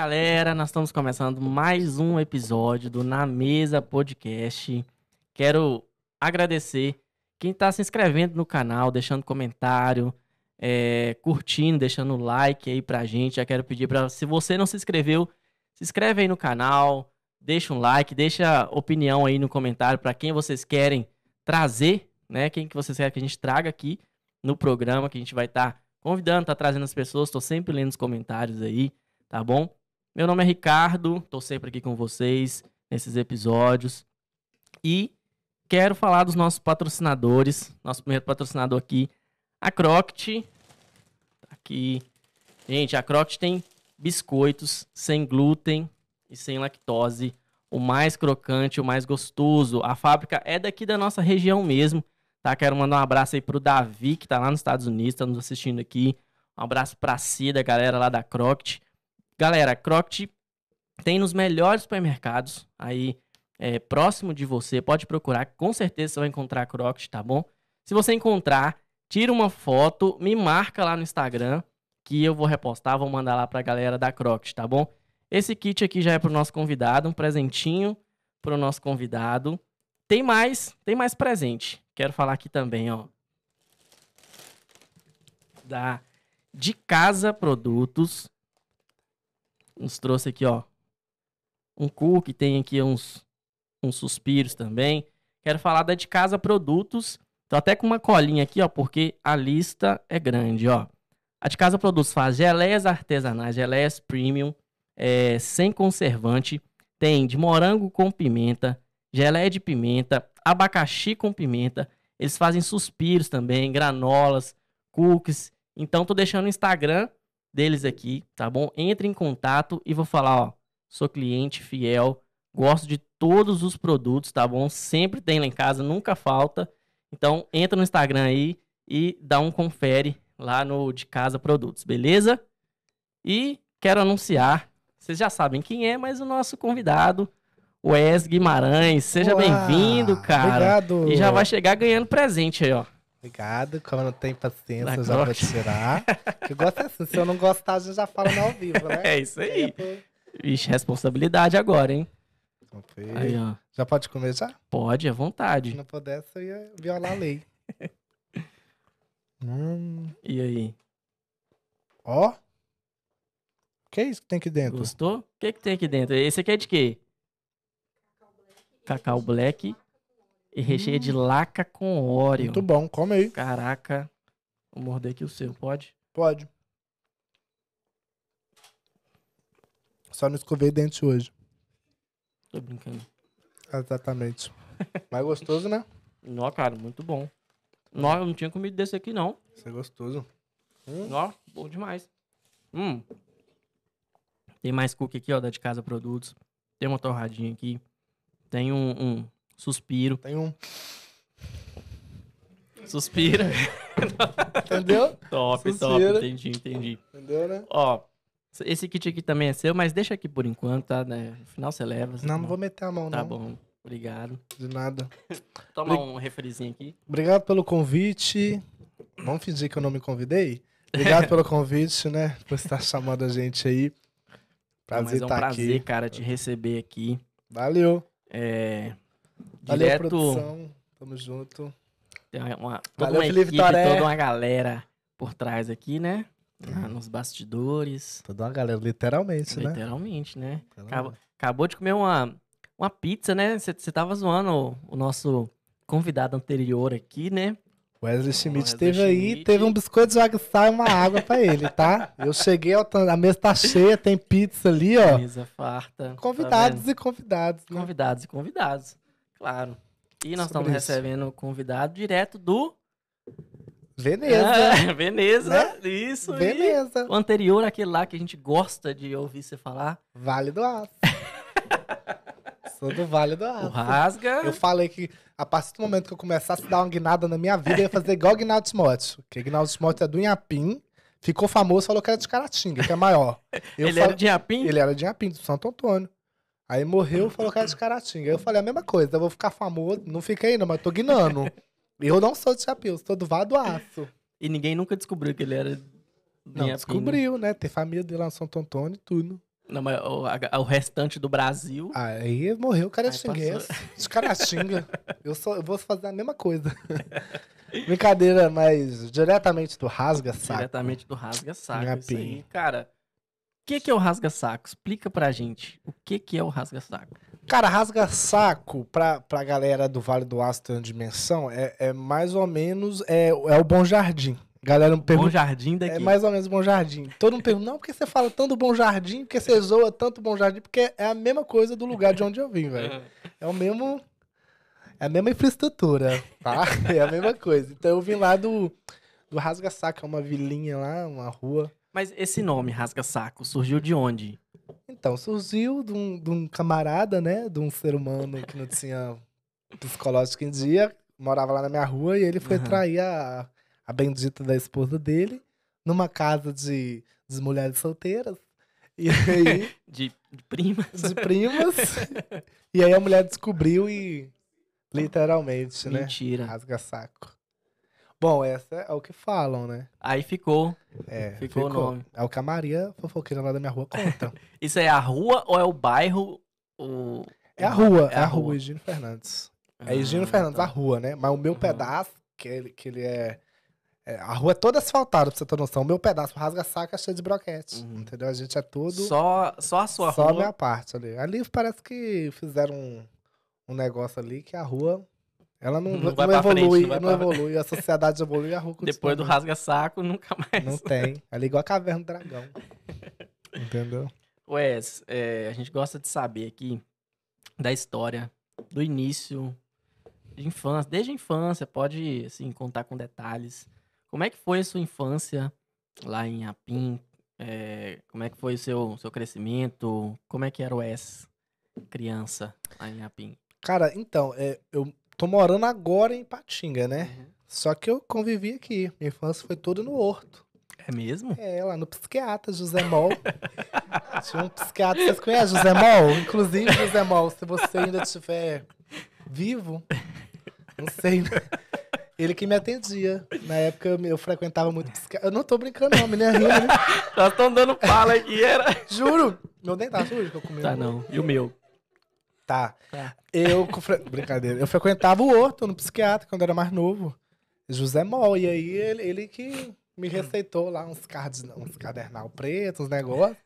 galera, nós estamos começando mais um episódio do Na Mesa Podcast. Quero agradecer quem está se inscrevendo no canal, deixando comentário, é, curtindo, deixando like aí pra gente. Já quero pedir para se você não se inscreveu, se inscreve aí no canal, deixa um like, deixa opinião aí no comentário para quem vocês querem trazer, né? Quem que vocês querem que a gente traga aqui no programa, que a gente vai estar tá convidando, tá trazendo as pessoas. Estou sempre lendo os comentários aí, tá bom? Meu nome é Ricardo, estou sempre aqui com vocês nesses episódios e quero falar dos nossos patrocinadores. Nosso primeiro patrocinador aqui, a Croct. Tá aqui, gente, a Croct tem biscoitos sem glúten e sem lactose, o mais crocante, o mais gostoso. A fábrica é daqui da nossa região mesmo, tá? Quero mandar um abraço aí pro Davi, que tá lá nos Estados Unidos, tá nos assistindo aqui. Um abraço pra Cida, galera lá da Croct. Galera, Crockett tem nos melhores supermercados aí é, próximo de você. Pode procurar, com certeza você vai encontrar Crockett, tá bom? Se você encontrar, tira uma foto, me marca lá no Instagram que eu vou repostar, vou mandar lá pra galera da Crockett, tá bom? Esse kit aqui já é pro nosso convidado, um presentinho pro nosso convidado. Tem mais, tem mais presente. Quero falar aqui também, ó. Da De Casa Produtos nos trouxe aqui, ó, um cookie, tem aqui uns, uns suspiros também. Quero falar da de casa produtos. Tô até com uma colinha aqui, ó, porque a lista é grande, ó. A de casa produtos faz geleias artesanais, geleias premium, é, sem conservante. Tem de morango com pimenta, geleia de pimenta, abacaxi com pimenta. Eles fazem suspiros também, granolas, cookies. Então tô deixando o Instagram deles aqui, tá bom? Entre em contato e vou falar, ó, sou cliente fiel, gosto de todos os produtos, tá bom? Sempre tem lá em casa, nunca falta. Então, entra no Instagram aí e dá um confere lá no de casa produtos, beleza? E quero anunciar, vocês já sabem quem é, mas o nosso convidado, Wes Guimarães, seja bem-vindo, cara. Obrigado. E já vai chegar ganhando presente aí, ó. Obrigado, como não tem paciência, Na já vou tirar. eu gosto é assim, se eu não gostar, a gente já fala no ao vivo, né? É isso aí. Vixe, é responsabilidade agora, hein? Okay. Então aí, ó. Já pode comer já? Pode, à vontade. Se não pudesse, eu ia violar a lei. hum. E aí? Ó. O que é isso que tem aqui dentro? Gostou? O que, é que tem aqui dentro? Esse aqui é de quê? Cacau Black. Cacau Black e recheia hum. de laca com óleo. Muito bom, come aí. Caraca. Vou morder aqui o seu, pode? Pode. Só não escovei dente hoje. Tô brincando. Exatamente. Mas gostoso, né? Nó, cara, muito bom. Nó, eu não tinha comido desse aqui, não. Isso é gostoso. Hum. Nó, bom demais. Hum. Tem mais cookie aqui, ó, da De Casa Produtos. Tem uma torradinha aqui. Tem um, um Suspiro. Tem um. Suspira. Entendeu? top, Suspira. top. Entendi, entendi. Entendeu, né? Ó, esse kit aqui também é seu, mas deixa aqui por enquanto, tá? Né? No final você leva. Você não, não, não vou meter a mão, tá não. Tá bom. Obrigado. De nada. Toma um refrizinho aqui. Obrigado pelo convite. Vamos fingir que eu não me convidei? Obrigado pelo convite, né? Por estar chamando a gente aí. Prazer estar aqui. É um tá prazer, aqui. cara, te receber aqui. Valeu. É, Valeu, Direto... produção. Tamo junto. Tem uma, toda Valeu, uma Felipe equipe, toda uma galera por trás aqui, né? Ah, nos bastidores. Toda uma galera, literalmente, né? Literalmente, né? Acabou, acabou, de comer uma, uma pizza, né? Você tava zoando o, o, nosso convidado anterior aqui, né? Wesley Schmidt esteve aí, Schmidt. teve um biscoito de água e uma água para ele, tá? Eu cheguei, a mesa tá cheia, tem pizza ali, ó. Mesa farta. Tá convidados tá e convidados. Né? Convidados e convidados. Claro. E nós estamos recebendo o convidado direto do. Veneza. Ah, Veneza, né? isso. Veneza. O anterior, aquele lá que a gente gosta de ouvir você falar. Vale do Aço. Sou do Vale do Aço. O rasga. Eu falei que a partir do momento que eu começasse a dar uma guinada na minha vida, eu ia fazer igual o Guinaldo Timóteo. Que Guinaldo Timóteo é do Inhapim, ficou famoso, falou que era de Caratinga, que é maior. Eu ele falo... era de Inhapim? Ele era de Inhapim, do Santo Antônio. Aí morreu e falou que era de Caratinga. eu falei é a mesma coisa, eu vou ficar famoso. Não fiquei não, mas tô guinando. eu não sou de Chapinhos, sou do Vado Aço. E ninguém nunca descobriu que ele era. Não, descobriu, né? Tem família dele lá em Santo Antônio e tudo. Não, mas o, a, o, restante do Brasil. Aí morreu o Caratinguense. De Caratinga. eu, sou, eu vou fazer a mesma coisa. Brincadeira, mas diretamente do Rasga Saco. Diretamente do Rasga Saco. isso aí, cara que, que é o rasga-saco? Explica pra gente o que, que é o rasga-saco. Cara, rasga-saco, pra, pra galera do Vale do Aço ter dimensão, é, é mais ou menos é, é o Bom Jardim. Galera não pergunta. Bom Jardim daqui. É mais ou menos Bom Jardim. Todo mundo pergunta, não, porque você fala tanto Bom Jardim? porque você zoa tanto Bom Jardim? Porque é a mesma coisa do lugar de onde eu vim, velho. É o mesmo. É a mesma infraestrutura, tá? É a mesma coisa. Então eu vim lá do, do Rasga é uma vilinha lá, uma rua mas esse nome, rasga-saco, surgiu de onde? Então, surgiu de um, de um camarada, né? De um ser humano que não tinha psicológico em dia, morava lá na minha rua e ele foi uhum. trair a, a bendita da esposa dele numa casa de, de mulheres solteiras. E aí. de, de primas. De primas. e aí a mulher descobriu e. Literalmente, Mentira. né? Mentira. Rasga saco. Bom, essa é o que falam, né? Aí ficou. É, ficou, ficou. o nome. É o que a Maria fofoqueira lá da minha rua conta. Isso é a rua ou é o bairro? O... É a rua, é, é a, rua, rua Egino Fernandes. é ah, Egino Fernandes, tá. a rua, né? Mas o meu uhum. pedaço, que ele, que ele é, é, A rua é toda asfaltada, pra você ter noção. O meu pedaço rasga saca é cheio de broquete. Uhum. Entendeu? A gente é tudo. Só, só a sua só rua? Só a minha parte ali. Ali parece que fizeram um, um negócio ali que a rua ela não, não, não evolui, frente, não, não evolui, a sociedade evolui a Roku Depois do rasga-saco, nunca mais. Não tem. Ela é igual a Caverna do Dragão. Entendeu? Wes, é, a gente gosta de saber aqui da história, do início, de infância, desde a infância, pode assim, contar com detalhes. Como é que foi a sua infância lá em Apim? É, como é que foi o seu, seu crescimento? Como é que era o Wes criança lá em Apim? Cara, então, é, eu tô morando agora em Patinga, né? Uhum. Só que eu convivi aqui. Minha infância foi toda no Horto. É mesmo? É, lá no psiquiatra, José Mol. Tinha um psiquiatra, vocês conhecem José Mol? Inclusive, José Mol, se você ainda estiver vivo, não sei, né? Ele que me atendia. Na época eu frequentava muito psiquiatra. Eu não tô brincando, não, menina rindo, né? Nós estamos dando fala aqui, era. Juro! Meu dente tá sujo que eu comi. Tá não. E o meu? Tá. É. Eu. Brincadeira. Eu frequentava o Horto no psiquiatra quando era mais novo. José Mol. E aí ele, ele que me hum. receitou lá uns, cards uns cadernal preto, uns negócios.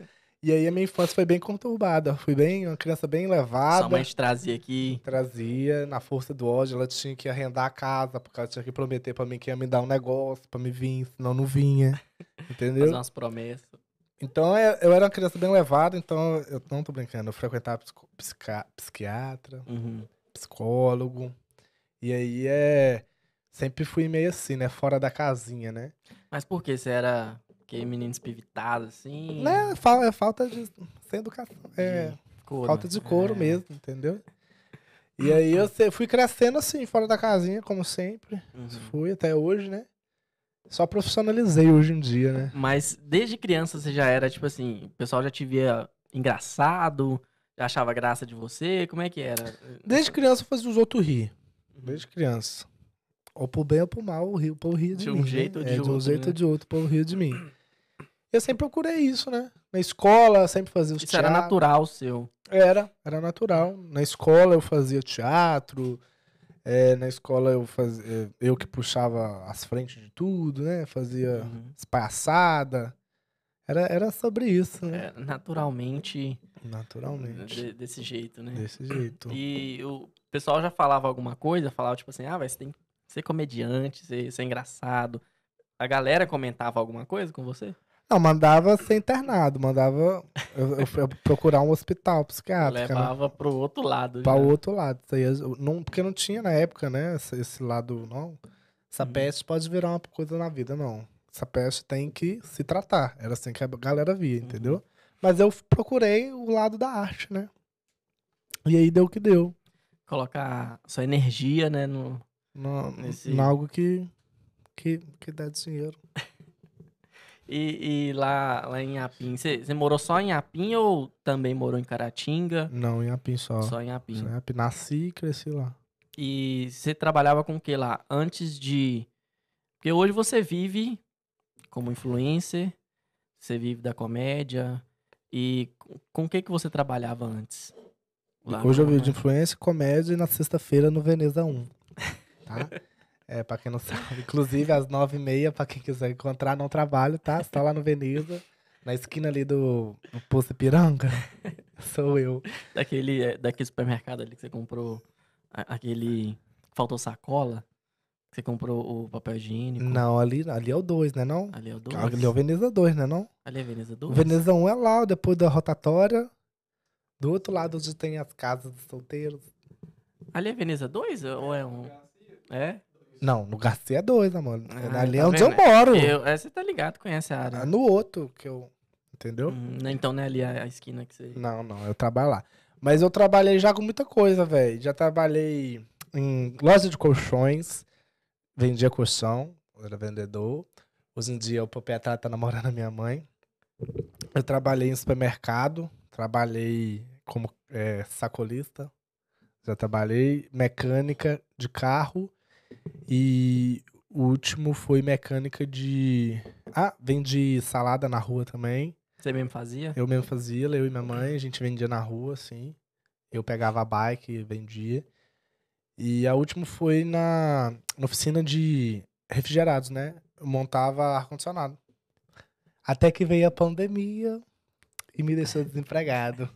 E aí a minha infância foi bem conturbada. Fui bem, uma criança bem levada. Sua mãe te trazia aqui. Trazia, na força do ódio, ela tinha que arrendar a casa, porque ela tinha que prometer para mim que ia me dar um negócio, para me vir, senão não vinha. Entendeu? Fazer umas promessas. Então é, eu era uma criança bem levada, então eu não tô brincando. Eu frequentava psica, psiquiatra, uhum. psicólogo. E aí é. Sempre fui meio assim, né? Fora da casinha, né? Mas por que? Você era que menino espivitado, assim? Né? Fal é falta de. sem educação. É. couro, falta de né? couro é. mesmo, entendeu? E aí eu fui crescendo assim, fora da casinha, como sempre. Uhum. Fui até hoje, né? Só profissionalizei hoje em dia, né? Mas desde criança você já era, tipo assim, o pessoal já te via engraçado, já achava graça de você, como é que era? Desde criança eu fazia os outros rir. Uhum. Desde criança. Ou pro bem ou pro mal, o rio, povo ria de, de mim. Um né? jeito né? ou de, é, outro, de um jeito né? ou de outro, o povo ria de mim. Eu sempre procurei isso, né? Na escola, sempre fazia os Isso teatro. era natural seu. Era, era natural. Na escola eu fazia teatro, é, na escola eu fazia, é, eu que puxava as frentes de tudo, né? Fazia uhum. espalhaçada. Era, era sobre isso, né? É, naturalmente. Naturalmente. De, desse jeito, né? Desse jeito. E o pessoal já falava alguma coisa, falava tipo assim, ah, vai, você tem que ser comediante, ser, ser engraçado. A galera comentava alguma coisa com você? Não, mandava ser internado, mandava eu, eu procurar um hospital psiquiátrico. Né? Levava né? pro outro lado. Para o outro lado. não, porque não tinha na época, né? Esse, esse lado, não. Essa uhum. peste pode virar uma coisa na vida, não. Essa peste tem que se tratar. Era assim que a galera via, uhum. entendeu? Mas eu procurei o lado da arte, né? E aí deu o que deu. Colocar sua energia, né? No, no, nesse... no algo que, que, que dá dinheiro. E, e, lá, lá em Apim, você morou só em Apim ou também morou em Caratinga? Não, em Apim só. Só em Apim. Só em Apim. Nasci e cresci lá. E você trabalhava com o que lá? Antes de. Porque hoje você vive como influencer, você vive da comédia. E com o que, que você trabalhava antes? Lá hoje eu vivo de influencer, comédia e na sexta-feira no Veneza 1. Tá? É, pra quem não sabe. Inclusive, às nove e meia, pra quem quiser encontrar, não trabalho, tá? Você tá lá no Veneza, na esquina ali do, do Poço Ipiranga. Sou eu. Daquele, é, daquele supermercado ali que você comprou a, aquele. Faltou sacola? Que você comprou o papel higiênico? Não, ali, ali é o 2, né não? Ali é o 2. Ali é o Veneza 2, né não? Ali é Veneza 2? O Veneza 1 um é lá, depois da rotatória. Do outro lado onde tem as casas dos solteiros. Ali é Veneza 2 ou é um... É? Não, no Garcia 2, né, mano? Ah, é Ali é tá onde vendo? eu moro. Eu, é, você tá ligado, conhece a área. Ah, no outro, que eu. Entendeu? Hum, né, então não é ali a, a esquina que você. Não, não, eu trabalho lá. Mas eu trabalhei já com muita coisa, velho. Já trabalhei em loja de colchões, vendia colchão, era vendedor. Hoje em dia o proprietário tá namorando a minha mãe. Eu trabalhei em supermercado, trabalhei como é, sacolista, já trabalhei mecânica de carro e o último foi mecânica de. Ah, vende salada na rua também. Você mesmo fazia? Eu mesmo fazia, eu e minha mãe, a gente vendia na rua, assim. Eu pegava a bike e vendia. E a última foi na, na oficina de refrigerados, né? Eu montava ar-condicionado. Até que veio a pandemia e me deixou desempregado.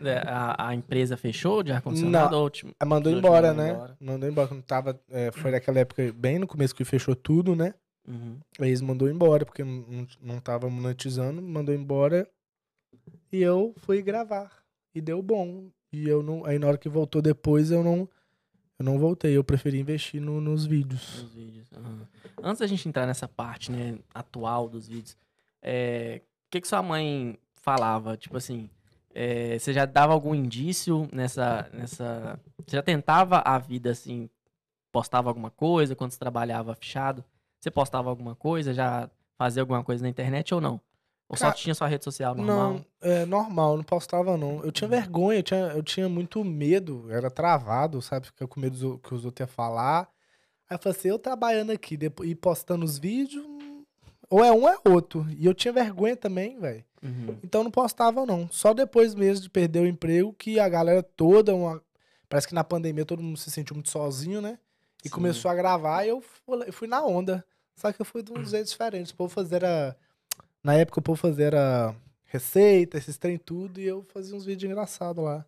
É, a, a empresa fechou de ar-condicionado? Ou é, mandou embora, né? Embora. Mandou embora quando tava. É, foi naquela época, bem no começo que fechou tudo, né? Uhum. Aí eles mandou embora, porque não, não tava monetizando, mandou embora. E eu fui gravar. E deu bom. E eu não. Aí na hora que voltou depois, eu não. Eu não voltei, eu preferi investir no, nos vídeos. Nos vídeos. Uhum. Antes da gente entrar nessa parte, né, atual dos vídeos, é, o é, que, que sua mãe falava? Tipo assim, é, você já dava algum indício nessa, nessa. Você já tentava a vida assim? Postava alguma coisa quando você trabalhava fechado? Você postava alguma coisa? Já fazia alguma coisa na internet ou não? Ou Cara, só tinha sua rede social normal? Não, é normal, não postava não. Eu tinha uhum. vergonha, eu tinha, eu tinha muito medo, era travado, sabe? Ficava com medo que os outros iam falar. Aí eu falei assim, eu trabalhando aqui e postando os vídeos, ou é um, é outro. E eu tinha vergonha também, velho. Uhum. Então não postava, não. Só depois mesmo de perder o emprego que a galera toda, uma... parece que na pandemia todo mundo se sentiu muito sozinho, né? E Sim. começou a gravar e eu fui na onda. Só que eu fui de um jeito diferente. O povo fazia Na época o povo fazia era receita, esses trem tudo, e eu fazia uns vídeos engraçados lá.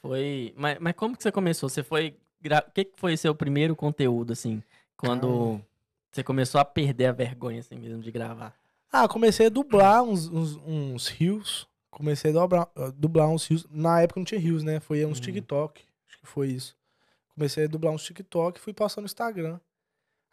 Foi... Mas, mas como que você começou? Você foi... O que, que foi seu primeiro conteúdo, assim? Quando... Você começou a perder a vergonha assim mesmo de gravar? Ah, comecei a dublar uns, uns, uns rios. Comecei a dublar, dublar uns rios. Na época não tinha rios, né? Foi uns hum. TikTok. Acho que foi isso. Comecei a dublar uns TikTok e fui passando no Instagram.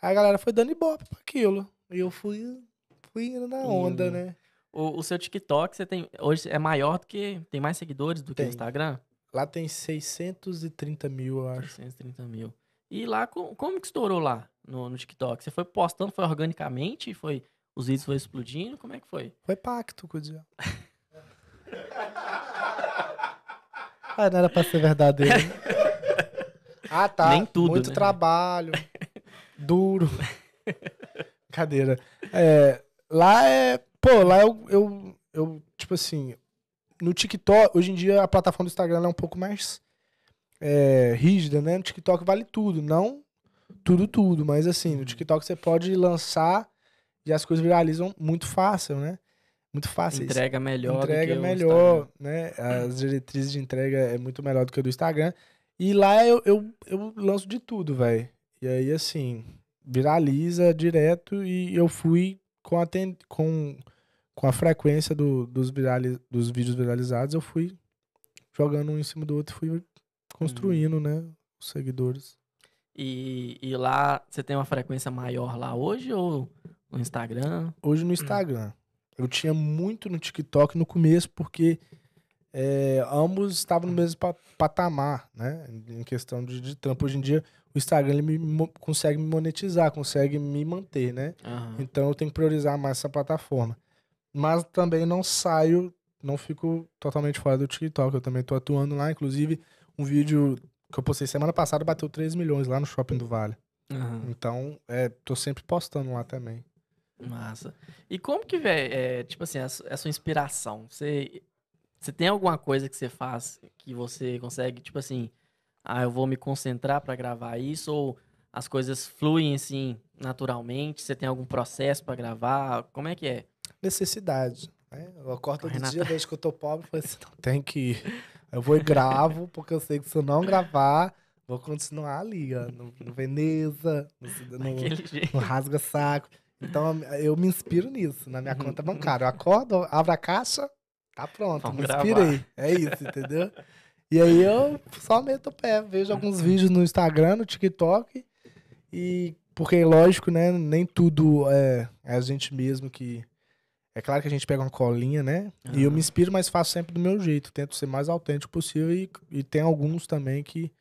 Aí a galera foi dando ibope pra aquilo. E eu fui, fui indo na hum. onda, né? O, o, seu TikTok, você tem. Hoje é maior do que. Tem mais seguidores do tem. que o Instagram? Lá tem 630 mil, eu acho. 630 mil. E lá, como, como que estourou lá no, no TikTok? Você foi postando, foi organicamente? Foi, os vídeos foram explodindo? Como é que foi? Foi pacto, com Cudiel. ah, não era pra ser verdadeiro. Né? ah, tá. Nem tudo, Muito né? trabalho. duro. Cadeira. É, lá é... Pô, lá eu, eu, eu... Tipo assim... No TikTok, hoje em dia a plataforma do Instagram é um pouco mais é, rígida, né? No TikTok vale tudo, não tudo, tudo, mas assim, no TikTok você pode lançar e as coisas viralizam muito fácil, né? Muito fácil. Entrega melhor. Entrega melhor, né? As diretrizes de entrega é muito melhor do que a do Instagram. E lá eu, eu, eu lanço de tudo, velho. E aí, assim, viraliza direto e eu fui com a, ten... com, com a frequência do, dos, virali... dos vídeos viralizados, eu fui jogando um em cima do outro e fui construindo, né? Os seguidores. E, e lá, você tem uma frequência maior lá hoje ou no Instagram? Hoje no Instagram. Eu tinha muito no TikTok no começo, porque é, ambos estavam no mesmo patamar, né? Em questão de, de trampo. Hoje em dia, o Instagram ele me, consegue me monetizar, consegue me manter, né? Uhum. Então eu tenho que priorizar mais essa plataforma. Mas também não saio, não fico totalmente fora do TikTok. Eu também estou atuando lá, inclusive um vídeo que eu postei semana passada bateu 3 milhões lá no Shopping do Vale. Uhum. Então, é, tô sempre postando lá também. Massa. E como que, velho, é, tipo assim, a, a sua inspiração? Você, você tem alguma coisa que você faz que você consegue, tipo assim, ah, eu vou me concentrar para gravar isso? Ou as coisas fluem, assim, naturalmente? Você tem algum processo para gravar? Como é que é? Necessidade. Né? Eu acordo todo dia, vejo que eu tô pobre, falei assim, tem que Eu vou e gravo, porque eu sei que se eu não gravar, vou continuar ali, ó, no, no Veneza, no, no, no Rasga Saco. Então eu me inspiro nisso, na minha uhum. conta bancária. Eu acordo, abro a caixa, tá pronto, Vamos me inspirei. Gravar. É isso, entendeu? E aí eu só meto o pé, vejo alguns uhum. vídeos no Instagram, no TikTok, e porque lógico, né, nem tudo é, é a gente mesmo que é claro que a gente pega uma colinha, né? Ah. E eu me inspiro, mas faço sempre do meu jeito. Tento ser mais autêntico possível. E, e tem alguns também que,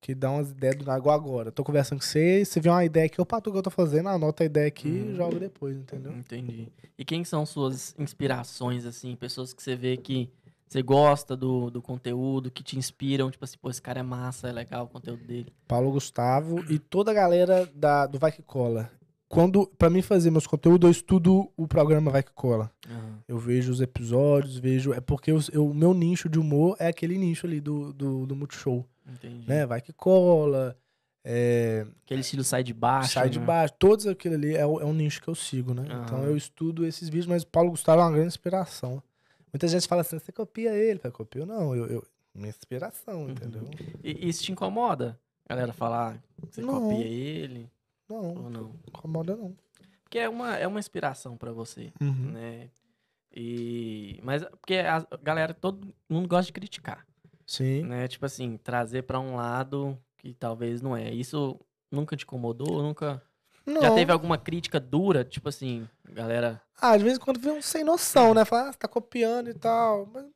que dão umas ideias do água agora. Eu tô conversando com você, você vê uma ideia aqui, opa, tu que eu tô fazendo, anota a ideia aqui hum. e joga depois, entendeu? Entendi. E quem são suas inspirações, assim? Pessoas que você vê que você gosta do, do conteúdo, que te inspiram, tipo assim, pô, esse cara é massa, é legal o conteúdo dele. Paulo Gustavo e toda a galera da, do Vai Que Cola quando para mim fazer meus conteúdos, eu estudo o programa Vai Que Cola. Uhum. Eu vejo os episódios, vejo. É porque o meu nicho de humor é aquele nicho ali do, do, do Multishow. Entendi. Né? Vai Que Cola. É... Aquele estilo sai de baixo. Sai né? de baixo. Todos aquilo ali é, é um nicho que eu sigo, né? Uhum. Então eu estudo esses vídeos, mas o Paulo Gustavo é uma grande inspiração. Muita gente fala assim, você copia ele. para copiar não. Eu, eu, minha inspiração, uhum. entendeu? E isso te incomoda? A galera falar que você não. copia ele? Não, Ou não? incomoda não. Porque é uma, é uma inspiração para você, uhum. né? E, mas porque a galera, todo mundo gosta de criticar. Sim. Né? Tipo assim, trazer para um lado que talvez não é. Isso nunca te incomodou? Nunca. Não. Já teve alguma crítica dura? Tipo assim, galera. Ah, de vez em quando vem um sem noção, né? Fala, ah, tá copiando e tal. Mas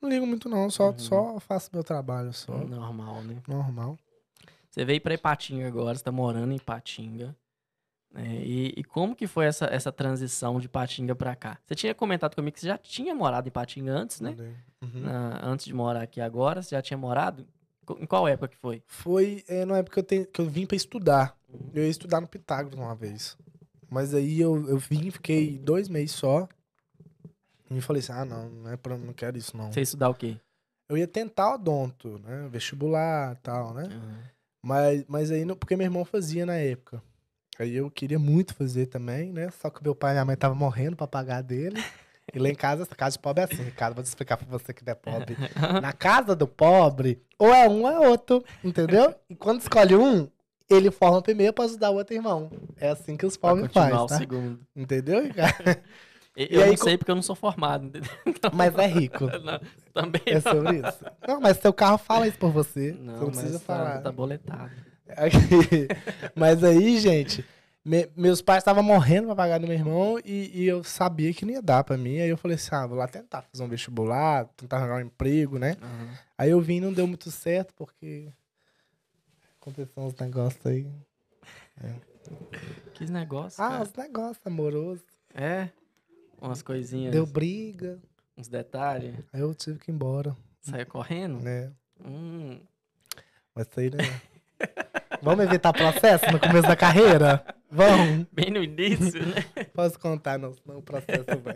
não ligo muito, não. Só, uhum. só faço meu trabalho. Só. Normal, né? Normal. Você veio para Ipatinga agora, você tá morando em Ipatinga. Né? E, e, como que foi essa, essa transição de Ipatinga para cá? Você tinha comentado comigo que você já tinha morado em Ipatinga antes, né? Uhum. Na, antes de morar aqui agora, você já tinha morado? Em qual época que foi? Foi é, na época que eu, te, que eu vim para estudar. Uhum. Eu ia estudar no Pitágoras uma vez. Mas aí eu, eu vim, fiquei dois meses só. E falei assim, ah, não, não, é pra, não quero isso, não. Você ia estudar o quê? Eu ia tentar odonto, né? Vestibular e tal, né? Uhum. Mas, mas aí, não, porque meu irmão fazia na época. Aí eu queria muito fazer também, né? Só que meu pai e minha mãe estavam morrendo pra pagar dele. E lá em casa, essa casa de pobre é assim, Ricardo. Vou te explicar pra você que não é pobre. Na casa do pobre, ou é um ou é outro, entendeu? E quando escolhe um, ele forma primeiro pra ajudar o outro irmão. É assim que os pobres fazem. Tá? O segundo. Entendeu, Ricardo? Eu, aí, não sei porque eu não sou formado. entendeu? Então, mas é rico. não, também É não. sobre isso. Não, mas seu carro fala isso por você. Não, você não precisa tá- falar. Tá boletado. mas aí, gente, me, meus pais estavam morrendo pra pagar do meu irmão e, e, eu sabia que não ia dar pra mim. Aí eu falei assim, ah, vou lá tentar fazer um vestibular, tentar arranjar um emprego, né? Uhum. Aí eu vim não deu muito certo porque aconteceu uns negócios aí. É. Que negócio? Ah, cara? os negócios amorosos. É? Umas coisinhas. Deu briga. Uns detalhes. Aí eu tive que ir embora. Saiu correndo? É. Hum. Mas aí né? Vamos evitar processo no começo da carreira? Vamos. Bem no início, né? Posso contar, não, o processo vai.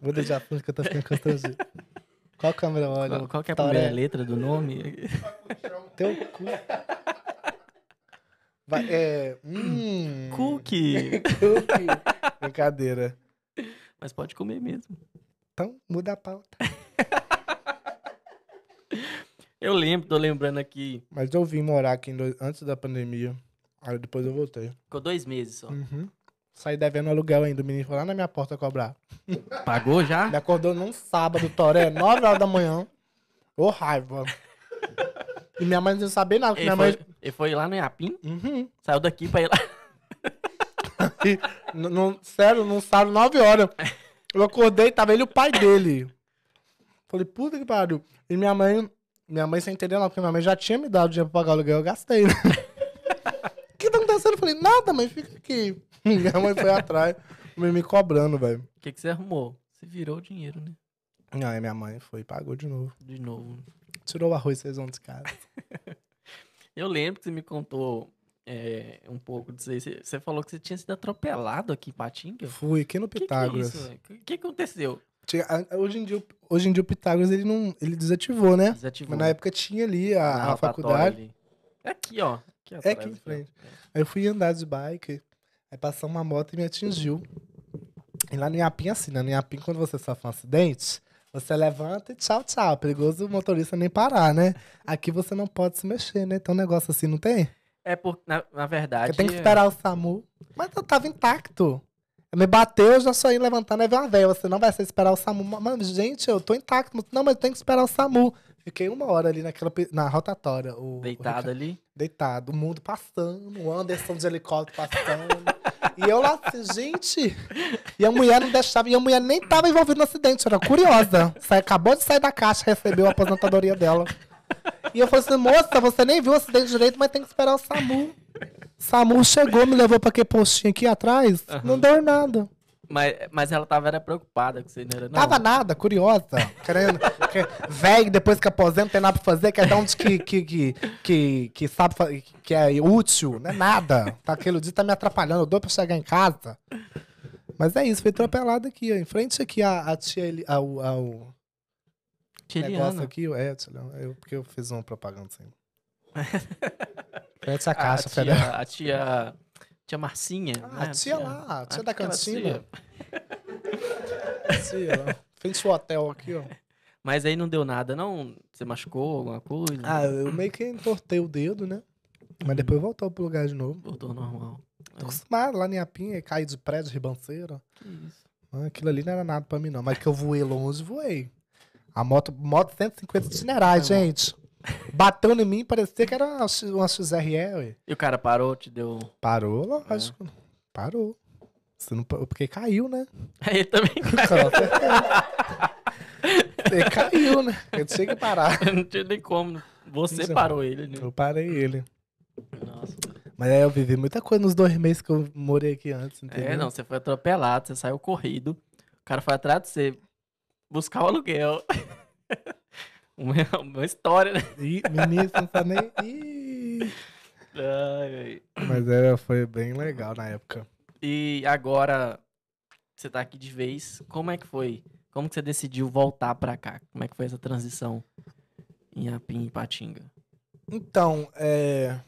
Muda de assunto que eu tô ficando constrangido. Qual câmera eu olho? Qual, qual é a letra do nome? Teu cu. Vai, é, hum. Cookie. Cookie. Brincadeira. Mas pode comer mesmo. Então, muda a pauta. eu lembro, tô lembrando aqui. Mas eu vim morar aqui dois, antes da pandemia. Aí depois eu voltei. Ficou dois meses só. Uhum. Saí devendo aluguel ainda. O menino foi lá na minha porta cobrar. Pagou já? Me acordou num sábado, Toré, 9 horas da manhã. Ô, oh, raiva. E minha mãe não sabia nada. Ele, minha foi, mãe... ele foi lá no Iapim? Uhum. Saiu daqui pra ir lá não, no, sério, não sabe, nove horas. Eu acordei, tava ele e o pai dele. Falei, puta que pariu. E minha mãe, minha mãe sem entender não, porque minha mãe já tinha me dado dinheiro pra pagar o aluguel, eu gastei, O né? que tá acontecendo? Eu falei, nada, mãe, fica aqui. Minha mãe foi atrás, me, me cobrando, velho. O que, que você arrumou? Você virou o dinheiro, né? Não, aí minha mãe foi e pagou de novo. De novo. Tirou o arroz e feijão dos eu lembro que você me contou é, um pouco disso aí. Você falou que você tinha sido atropelado aqui em Patinga? Fui, aqui no Pitágoras. O que, que, é que, aconteceu? Tinha, hoje em, dia, hoje em dia o Pitágoras ele não ele desativou, né? Desativou. Mas na época tinha ali a, a, faculdade. É aqui, ó. Aqui é atrás, é aqui em frente. Aí eu fui andar de bike, aí passou uma moto e me atingiu. E lá no Iapim, assim, né? No Iapim, quando você sofre um acidente, você levanta e tchau, tchau. É perigoso o motorista nem parar, né? Aqui você não pode se mexer, né? Então, um negócio assim, não tem? É porque, na, na, verdade. Tem que é esperar o SAMU. Mas eu tava intacto. Eu me bateu, eu já saí levantando, e veio uma velha. Você não vai ser esperar o SAMU. Mas, gente, eu tô intacto. Não, mas tem que esperar o SAMU. Fiquei uma hora ali naquela, na rotatória. O, deitado o... ali? Deitado. O mundo passando, o Anderson de helicóptero passando. e eu lá assim, gente. E a mulher não deixava, e a mulher nem tava envolvida no acidente, era curiosa. Sai, acabou de sair da caixa, recebeu a aposentadoria dela. E eu falei assim, moça, você nem viu o acidente direito, mas tem que esperar o SAMU. SAMU chegou, me levou pra aquele postinho aqui atrás, uhum. não deu nada. Mas, mas ela tava era preocupada com você, não era não? Tava nada, curiosa. Querendo. velho, depois que aposenta, tem nada pra fazer, quer dar um que, que, que, que, que sabe que é útil, não é nada. Tá, aquele dia tá me atrapalhando, eu dou pra chegar em casa. Mas é isso, fui atropelado aqui, ó, em frente aqui a a tia, ao, ao, Tiriano. negócio né? aqui, o Edson, eu, porque eu fiz uma propaganda assim. Pede essa caça, a tia, a tia, tia Marcinha. Ah, né? A tia lá, a tia a ah, da cantina. Tia. tia Fez o hotel aqui, ó. Mas aí não deu nada, não? Você machucou alguma coisa? Ah, eu meio que entortei o dedo, né? Mas depois voltou pro lugar de novo. Voltou normal. Tô acostumado lá em Apinha, caí dos de ribanceira. Que isso. Aquilo ali não era nada pra mim, não. Mas que eu voei longe, voei. A moto, moto 150 dinerais, tá gente. Bateu em mim, parecia que era uma, uma XRE, E o cara parou, te deu. Parou, é. lógico. É. Parou. Você não, porque caiu, né? Ele também caiu. Você caiu, né? Eu tinha que parar. Eu não tinha nem como. Né? Você parou ele, né? Eu parei ele. Nossa. Mas aí eu vivi muita coisa nos dois meses que eu morei aqui antes, é, entendeu? É, não, você foi atropelado, você saiu corrido. O cara foi atrás de você, buscar o aluguel. uma, uma história, né? Ih, ministro, não tá nem. Ih. Ai, Mas era, foi bem legal na época. E agora você tá aqui de vez, como é que foi? Como que você decidiu voltar para cá? Como é que foi essa transição em Apim e Patinga? Então, é...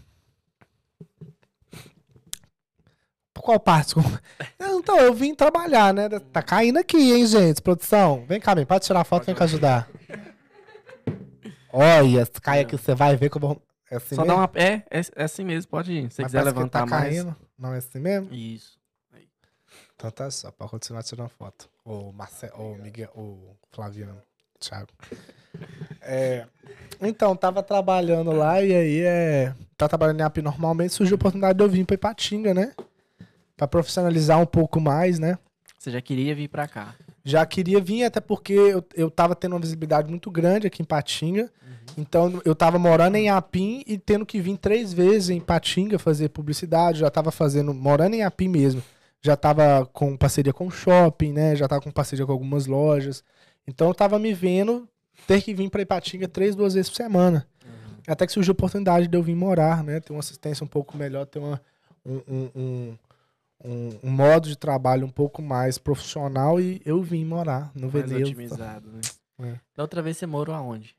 Por Qual parte? Então, eu vim trabalhar, né? Tá caindo aqui, hein, gente? Produção, vem cá, vem, pode tirar foto, vem cá ajudar. Olha, cai aqui, você vai ver como. É assim Só mesmo? dá uma. É, é, é assim mesmo, pode ir. Se você quiser tá levantar tá mais. Caindo. Não é assim mesmo? Isso. Então tá só, pra continuar tirando foto. O Marcelo, o Miguel, o Flaviano, o Thiago. É, então, tava trabalhando lá e aí é. Tá trabalhando em app normalmente, surgiu a oportunidade de eu vir pra Ipatinga, né? para profissionalizar um pouco mais, né? Você já queria vir para cá? Já queria vir, até porque eu, eu tava tendo uma visibilidade muito grande aqui em Patinga. Uhum. Então eu tava morando em Apim e tendo que vir três vezes em Patinga fazer publicidade. Já tava fazendo, morando em Apim mesmo. Já tava com parceria com o shopping, né? Já tava com parceria com algumas lojas. Então eu tava me vendo ter que vir para Ipatinga três, duas vezes por semana. Uhum. Até que surgiu a oportunidade de eu vir morar, né? Ter uma assistência um pouco melhor, ter uma, um, um, um um, um, modo de trabalho um pouco mais profissional e eu vim morar no mais Veneza. otimizado, né? É. Da outra vez você morou aonde?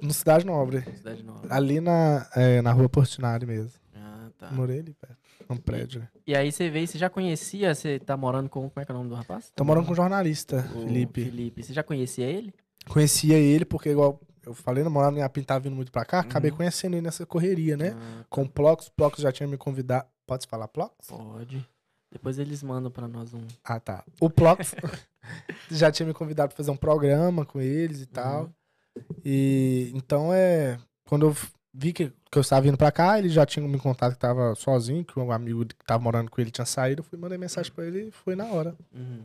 No Cidade Nobre. Cidade Nobre. Ali na, é, na rua Portinari mesmo. Ah, tá. Morei ali perto, num prédio. E, e, aí você veio, você já conhecia, você tá morando com, como é que é o nome do rapaz? Tô morando com um jornalista, o Felipe. Felipe, você já conhecia ele? Conhecia ele, porque igual eu falei, namorado A pinta tá vindo muito pra cá, uhum. acabei conhecendo ele nessa correria, né? Ah, tá. Com o Plox, Plox já tinha me convidado. Pode falar Plox? Pode. Depois eles mandam para nós um. Ah, tá. O Plox já tinha me convidado para fazer um programa com eles e tal. Uhum. E então é. Quando eu vi que, que eu estava vindo para cá, ele já tinha me contado que estava sozinho, que um amigo que estava morando com ele tinha saído. Eu fui, mandei mensagem para ele e foi na hora. Uhum.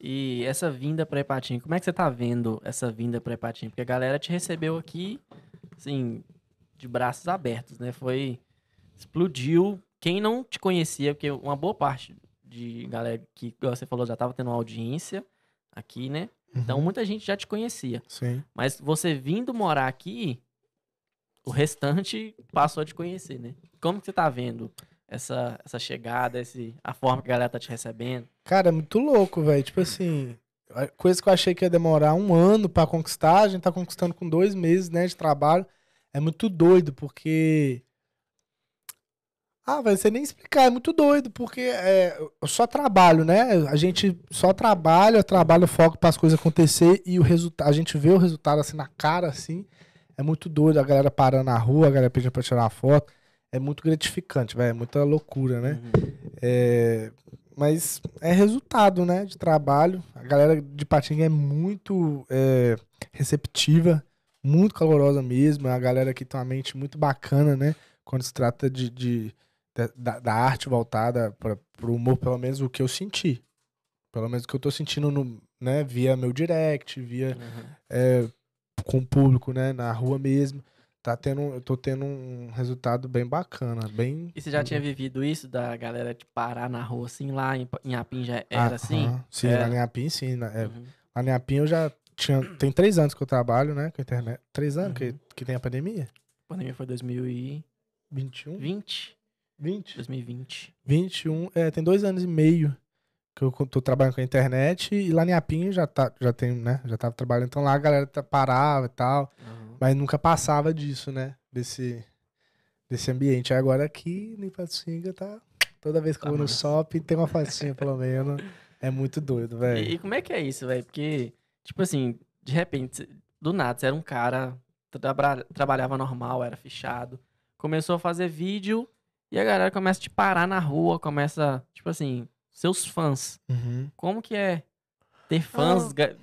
E essa vinda para Epatim, como é que você tá vendo essa vinda para Epatim? Porque a galera te recebeu aqui, assim, de braços abertos, né? Foi. Explodiu quem não te conhecia, porque uma boa parte de galera que você falou já estava tendo uma audiência aqui, né? Então uhum. muita gente já te conhecia. Sim. Mas você vindo morar aqui, o restante passou a te conhecer, né? Como que você tá vendo essa, essa chegada, esse, a forma que a galera tá te recebendo? Cara, é muito louco, velho. Tipo assim, coisa que eu achei que ia demorar um ano para conquistar, a gente tá conquistando com dois meses, né, de trabalho. É muito doido, porque ah, vai ser nem explicar, é muito doido, porque é, eu só trabalho, né? A gente só trabalha, trabalha o foco para as coisas acontecer e o resultado, a gente vê o resultado assim na cara, assim, é muito doido. A galera parando na rua, a galera pedindo para tirar foto, é muito gratificante, velho, é muita loucura, né? Uhum. É, mas é resultado, né, de trabalho. A galera de Patinga é muito é, receptiva, muito calorosa mesmo, é a galera que tem uma mente muito bacana, né? Quando se trata de, de da, da arte voltada para o humor, pelo menos o que eu senti. Pelo menos o que eu tô sentindo no, né, via meu direct, via uhum. é, com o público, né, na rua mesmo. Tá tendo, eu tô tendo um resultado bem bacana, bem... E você já tinha vivido isso da galera te parar na rua, assim, lá em, em Apim já era ah, assim? Uhum. Sim, é. lá em Apim, sim. Na, é, uhum. Lá em Apim eu já tinha... Tem três anos que eu trabalho, né, com a internet. Três anos que, uhum. que tem a pandemia? A pandemia foi 2021? 20. 20? 2020. 21. É, tem dois anos e meio que eu tô trabalhando com a internet e lá em Apinho já, tá, já tem, né? Já tava trabalhando. Então lá a galera tá, parava e tal. Uhum. Mas nunca passava disso, né? Desse, desse ambiente. Aí agora aqui em Ipatinga tá. Toda vez que eu vou no tá shopping tem uma facinha, pelo menos. É muito doido, velho. E, e, como é que é isso, velho? Porque, tipo assim, de repente, do nada, você era um cara, tra trabalhava normal, era fechado. Começou a fazer vídeo e a galera começa a te parar na rua, começa, tipo assim, seus fãs. Uhum. Como que é ter fãs, ah. ga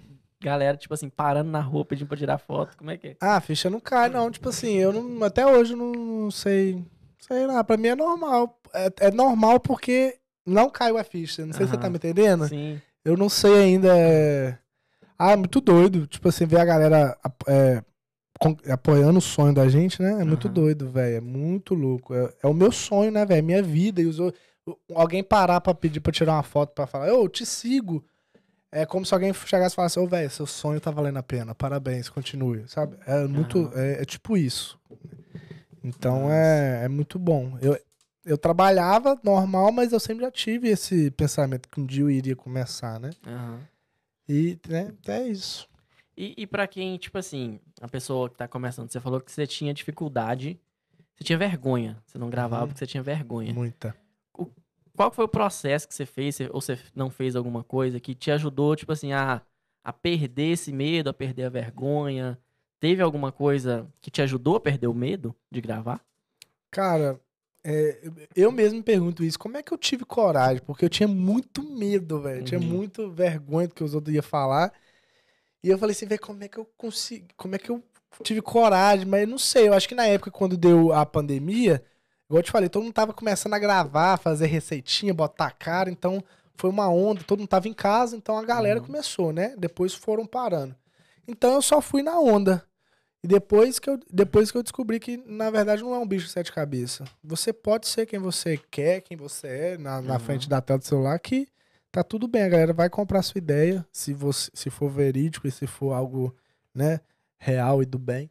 galera, tipo assim, parando na rua pedindo pra tirar foto? Como é que é? Ah, a ficha não cai, não. Tipo assim, eu não, até hoje não, não sei. Sei lá, pra mim é normal. É, é normal porque não caiu a ficha. Não sei uhum. se você tá me entendendo. Sim. Eu não sei ainda. Ah, muito doido. Tipo assim, ver a galera é, apoiando o sonho da gente, né? É muito uhum. doido, velho. É muito louco. É, é, o meu sonho, né, velho? É minha vida. E os, alguém parar pra pedir pra tirar uma foto pra falar, eu te sigo. É como se alguém chegasse e falasse, ô, oh, velho, seu sonho tá valendo a pena. Parabéns, continue. Sabe? É muito. Uhum. É, é, tipo isso. Então é, é muito bom. Eu, eu trabalhava normal, mas eu sempre já tive esse pensamento que um dia eu iria começar, né? Uhum. E, né, é isso. E, e para quem, tipo assim, a pessoa que tá começando, você falou que você tinha dificuldade, você tinha vergonha. Você não gravava uhum. porque você tinha vergonha. Muita. O, qual foi o processo que você fez, ou você não fez alguma coisa que te ajudou, tipo assim, a, a perder esse medo, a perder a vergonha? Teve alguma coisa que te ajudou a perder o medo de gravar? Cara, é, eu mesmo pergunto isso, como é que eu tive coragem? Porque eu tinha muito medo, velho. Uhum. Tinha muito vergonha do que os outros iam falar. E eu falei assim, vê como é que eu consigo como é que eu tive coragem, mas eu não sei, eu acho que na época quando deu a pandemia, igual eu te falei, todo mundo tava começando a gravar, fazer receitinha, botar a cara, então foi uma onda, todo mundo tava em casa, então a galera uhum. começou, né? Depois foram parando. Então eu só fui na onda. E depois que, eu, depois que eu descobri que, na verdade, não é um bicho de sete cabeças. Você pode ser quem você quer, quem você é, na, na uhum. frente da tela do celular, que tá tudo bem, a galera vai comprar sua ideia, se, você, se for verídico e se for algo, né, real e do bem.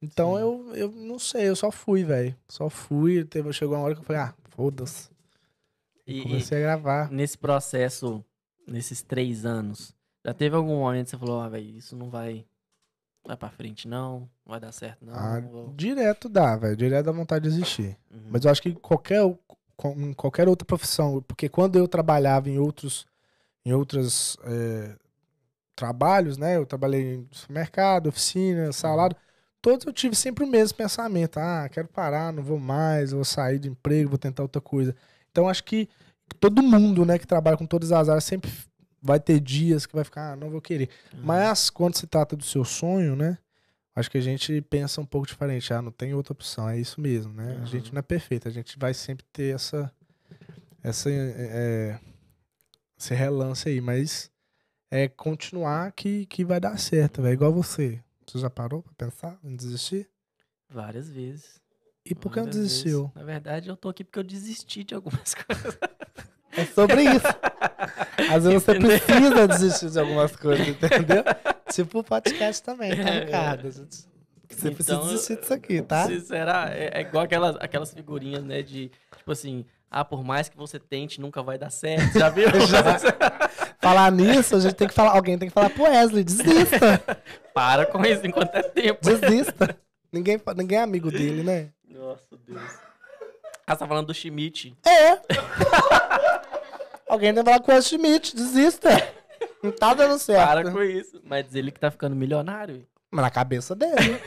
Então eu, eu não sei, eu só fui, velho. Só fui, teve, chegou uma hora que eu falei, ah, foda-se. E, comecei a gravar. Nesse processo, nesses três anos, já teve algum momento que você falou, ah, velho, isso não vai, vai pra frente não, não vai dar certo não? Ah, não direto dá, velho, direto dá vontade de existir. Uhum. Mas eu acho que qualquer em qualquer outra profissão, porque quando eu trabalhava em outros em outros é, trabalhos, né? Eu trabalhei em supermercado, oficina, uhum. salário. Todos eu tive sempre o mesmo pensamento. Ah, quero parar, não vou mais, vou sair do emprego, vou tentar outra coisa. Então acho que todo mundo, né, que trabalha com todas as áreas sempre vai ter dias que vai ficar, ah, não vou querer. Uhum. Mas quando se trata do seu sonho, né? acho que a gente pensa um pouco diferente. Ah, não tem outra opção, é isso mesmo, né? Uhum. A gente não é perfeito, a gente vai sempre ter essa, essa é, esse relance aí, mas é continuar que, que vai dar certo, velho. Igual você. Você já parou pra pensar em desistir? Várias vezes. E por que não desistiu? Vezes. Na verdade, eu tô aqui porque eu desisti de algumas coisas. É sobre isso. Às vezes você precisa desistir de algumas coisas, entendeu? tipo o podcast também, tá, Ricardo? É. Você então, precisa desistir disso aqui, tá? Será? É, é igual aquelas, aquelas figurinhas, né? De, tipo assim, ah, por mais que você tente, nunca vai dar certo. Já viu? Já. falar nisso, a gente tem que falar, alguém tem que falar pro Wesley, desista. Para com isso enquanto é tempo. Desista. Ninguém, ninguém é amigo dele, né? Nossa, Deus. Ah, você tá falando do Schmidt. É. Alguém tem que falar com esse limite, desista. Não tá dando certo. Para com isso. Mas ele que tá ficando milionário. Mas na cabeça dele.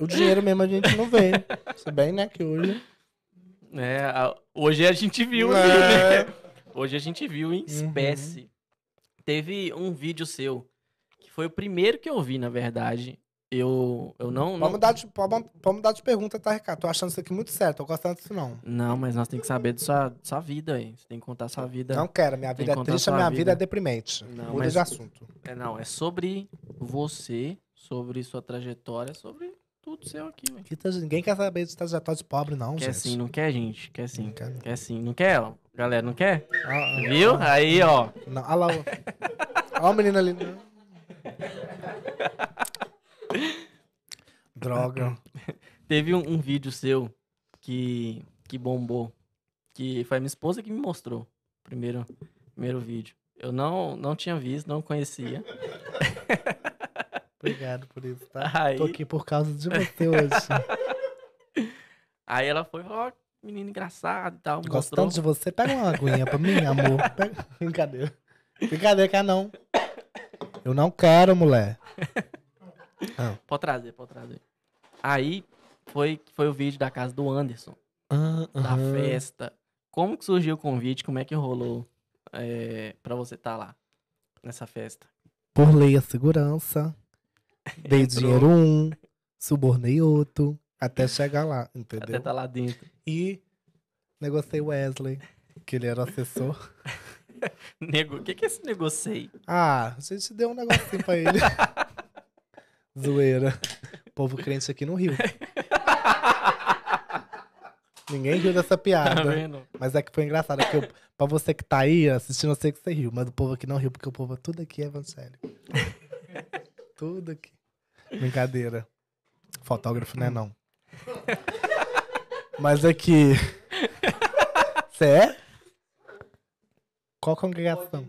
o dinheiro mesmo a gente não vê. Se bem, né, que hoje. É, a... hoje a gente viu, é... né? Hoje a gente viu em uhum. espécie. Uhum. Teve um vídeo seu, que foi o primeiro que eu vi, na verdade. Eu, eu não. Vamos não... de, vamos, vamos de pergunta, tá, Ricardo? Tô achando isso aqui muito certo, tô gostando disso não. Não, mas nós temos que saber de sua, sua vida aí. Você tem que contar sua vida. Não quero, minha vida é triste, minha vida. É vida é deprimente. Não, Muda mas, de assunto. É, não, é sobre você, sobre sua trajetória, sobre tudo seu aqui, velho. Ninguém quer saber de trajetória de pobre, não, quer gente. sim, não quer, gente? Quer sim. Não quer, não. quer sim. Não quer, ó. Galera, não quer? Ah, ah, ah. Viu? Ah, aí, ó. Não, olha lá. Ó. Olha o menino ali. Droga. Teve um, um, vídeo seu que, que bombou. Que foi a minha esposa que me mostrou. Primeiro, primeiro vídeo. Eu não, não tinha visto, não conhecia. Obrigado por isso, tá? Aí... Tô aqui por causa de você hoje. Aí ela foi ó, oh, menino engraçado e tal. Gostando mostrou. de você, pega uma aguinha pra mim, amor. Pega... Brincadeira. Brincadeira, cá é não. Eu não quero, mulher. Ah. Pode trazer, pode trazer. Aí foi, foi o vídeo da casa do Anderson. Ah, da aham. festa. Como que surgiu o convite? Como é que rolou é, pra você estar tá lá nessa festa? Por lei a segurança. Dei Entrou. dinheiro um, subornei outro, até chegar lá, entendeu? Até tá lá dentro. E negociei o Wesley, que ele era assessor. Nego... O que, que é esse negociei? Ah, a gente deu um negocinho pra ele. Zoeira. O povo crente isso aqui não riu. Ninguém riu dessa piada. Tá Mas é que foi engraçado. É que eu, pra você que tá aí assistindo, eu sei que você riu. Mas o povo aqui não riu, porque o povo tudo aqui é evangélico. tudo aqui. Brincadeira. Fotógrafo não é não. Mas é que. Você é? Qual congregação?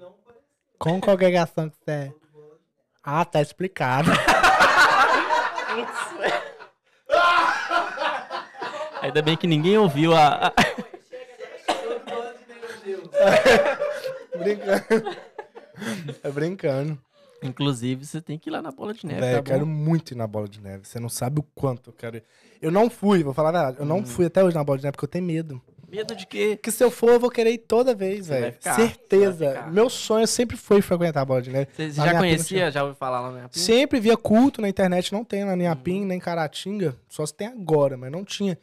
Qual congregação que você é? Ah, tá explicado. Ainda bem que ninguém ouviu a. brincando. É brincando. Inclusive, você tem que ir lá na bola de neve. Véio, tá eu quero muito ir na bola de neve. Você não sabe o quanto eu quero ir. Eu não fui, vou falar a verdade. Eu não hum. fui até hoje na bola de neve porque eu tenho medo. Medo de quê? Que se eu for, eu vou querer ir toda vez, velho. Certeza. Meu sonho sempre foi frequentar a bola de né? Você já conhecia? Assim, já ouviu falar lá na Inhapim? Sempre via culto na internet. Não tem lá em Inhapim, uhum. nem Caratinga. Só se tem agora, mas não tinha.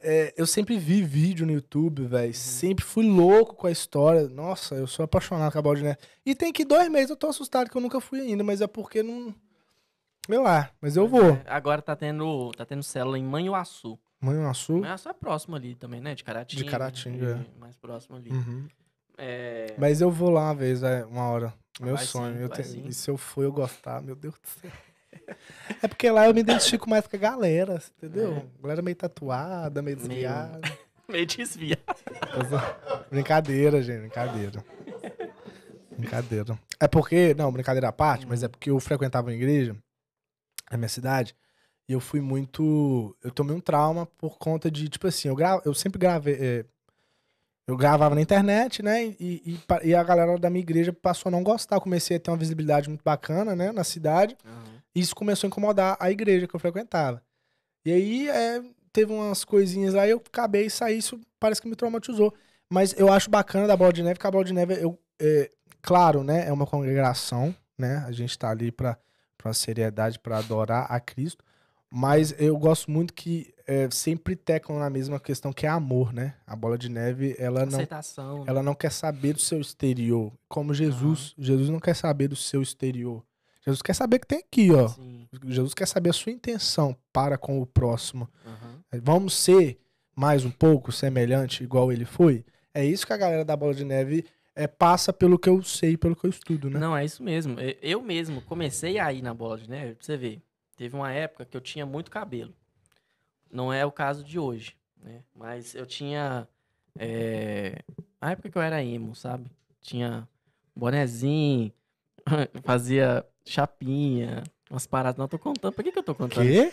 É, eu sempre vi vídeo no YouTube, velho. Uhum. Sempre fui louco com a história. Nossa, eu sou apaixonado com a bola de né? E tem que dois meses eu tô assustado que eu nunca fui ainda, mas é porque não. Sei lá, mas eu vou. É, agora tá tendo, tá tendo célula em Manhuaçu. Manhuaçu. Manhuaçu é próximo ali também, né? De Caratinga. De Caratinga, né? é. Mais próximo ali. Uhum. É... Mas eu vou lá uma vez, é, uma hora. Ah, meu vai sonho. Sim, eu tenho... E se eu for, eu gostar, meu Deus do céu. É porque lá eu me identifico mais com a galera, assim, entendeu? É. galera meio tatuada, meio desviada. Meio, meio desviada. brincadeira, gente, brincadeira. Brincadeira. É porque, não, brincadeira à parte, mas é uhum. porque eu frequentava uma igreja na minha cidade e eu fui muito. Eu tomei um trauma por conta de, tipo assim, eu, gra... eu sempre gravei. É... Eu gravava na internet, né? E, e, e, a galera da minha igreja passou a não gostar. Eu comecei a ter uma visibilidade muito bacana, né? Na cidade. Uhum. E isso começou a incomodar a igreja que eu frequentava. E aí é, teve umas coisinhas lá, eu acabei e saí. Isso parece que me traumatizou. Mas eu acho bacana da Bola de Neve, que a Bola de Neve, eu, é, claro, né? É uma congregação, né? A gente tá ali pra, pra seriedade, para adorar a Cristo. Mas eu gosto muito que é, sempre teclam na mesma questão que é amor, né? A bola de neve, ela não, né? ela né? não quer saber do seu exterior. Como Jesus, ah. Jesus não quer saber do seu exterior. Jesus quer saber o que tem aqui, ó. Sim. Jesus quer saber a sua intenção para com o próximo. Uhum. Vamos ser mais um pouco semelhante, igual ele foi? É isso que a galera da Bola de Neve é, passa pelo que eu sei, pelo que eu estudo, né? Não, é isso mesmo. Eu mesmo comecei a ir na Bola de Neve, pra você ver. Teve uma época que eu tinha muito cabelo. Não é o caso de hoje, né? Mas eu tinha. É... A época que eu era emo, sabe? Tinha bonezinho, fazia chapinha, umas paradas. Não, tô contando. Por que, que eu tô contando? Quê?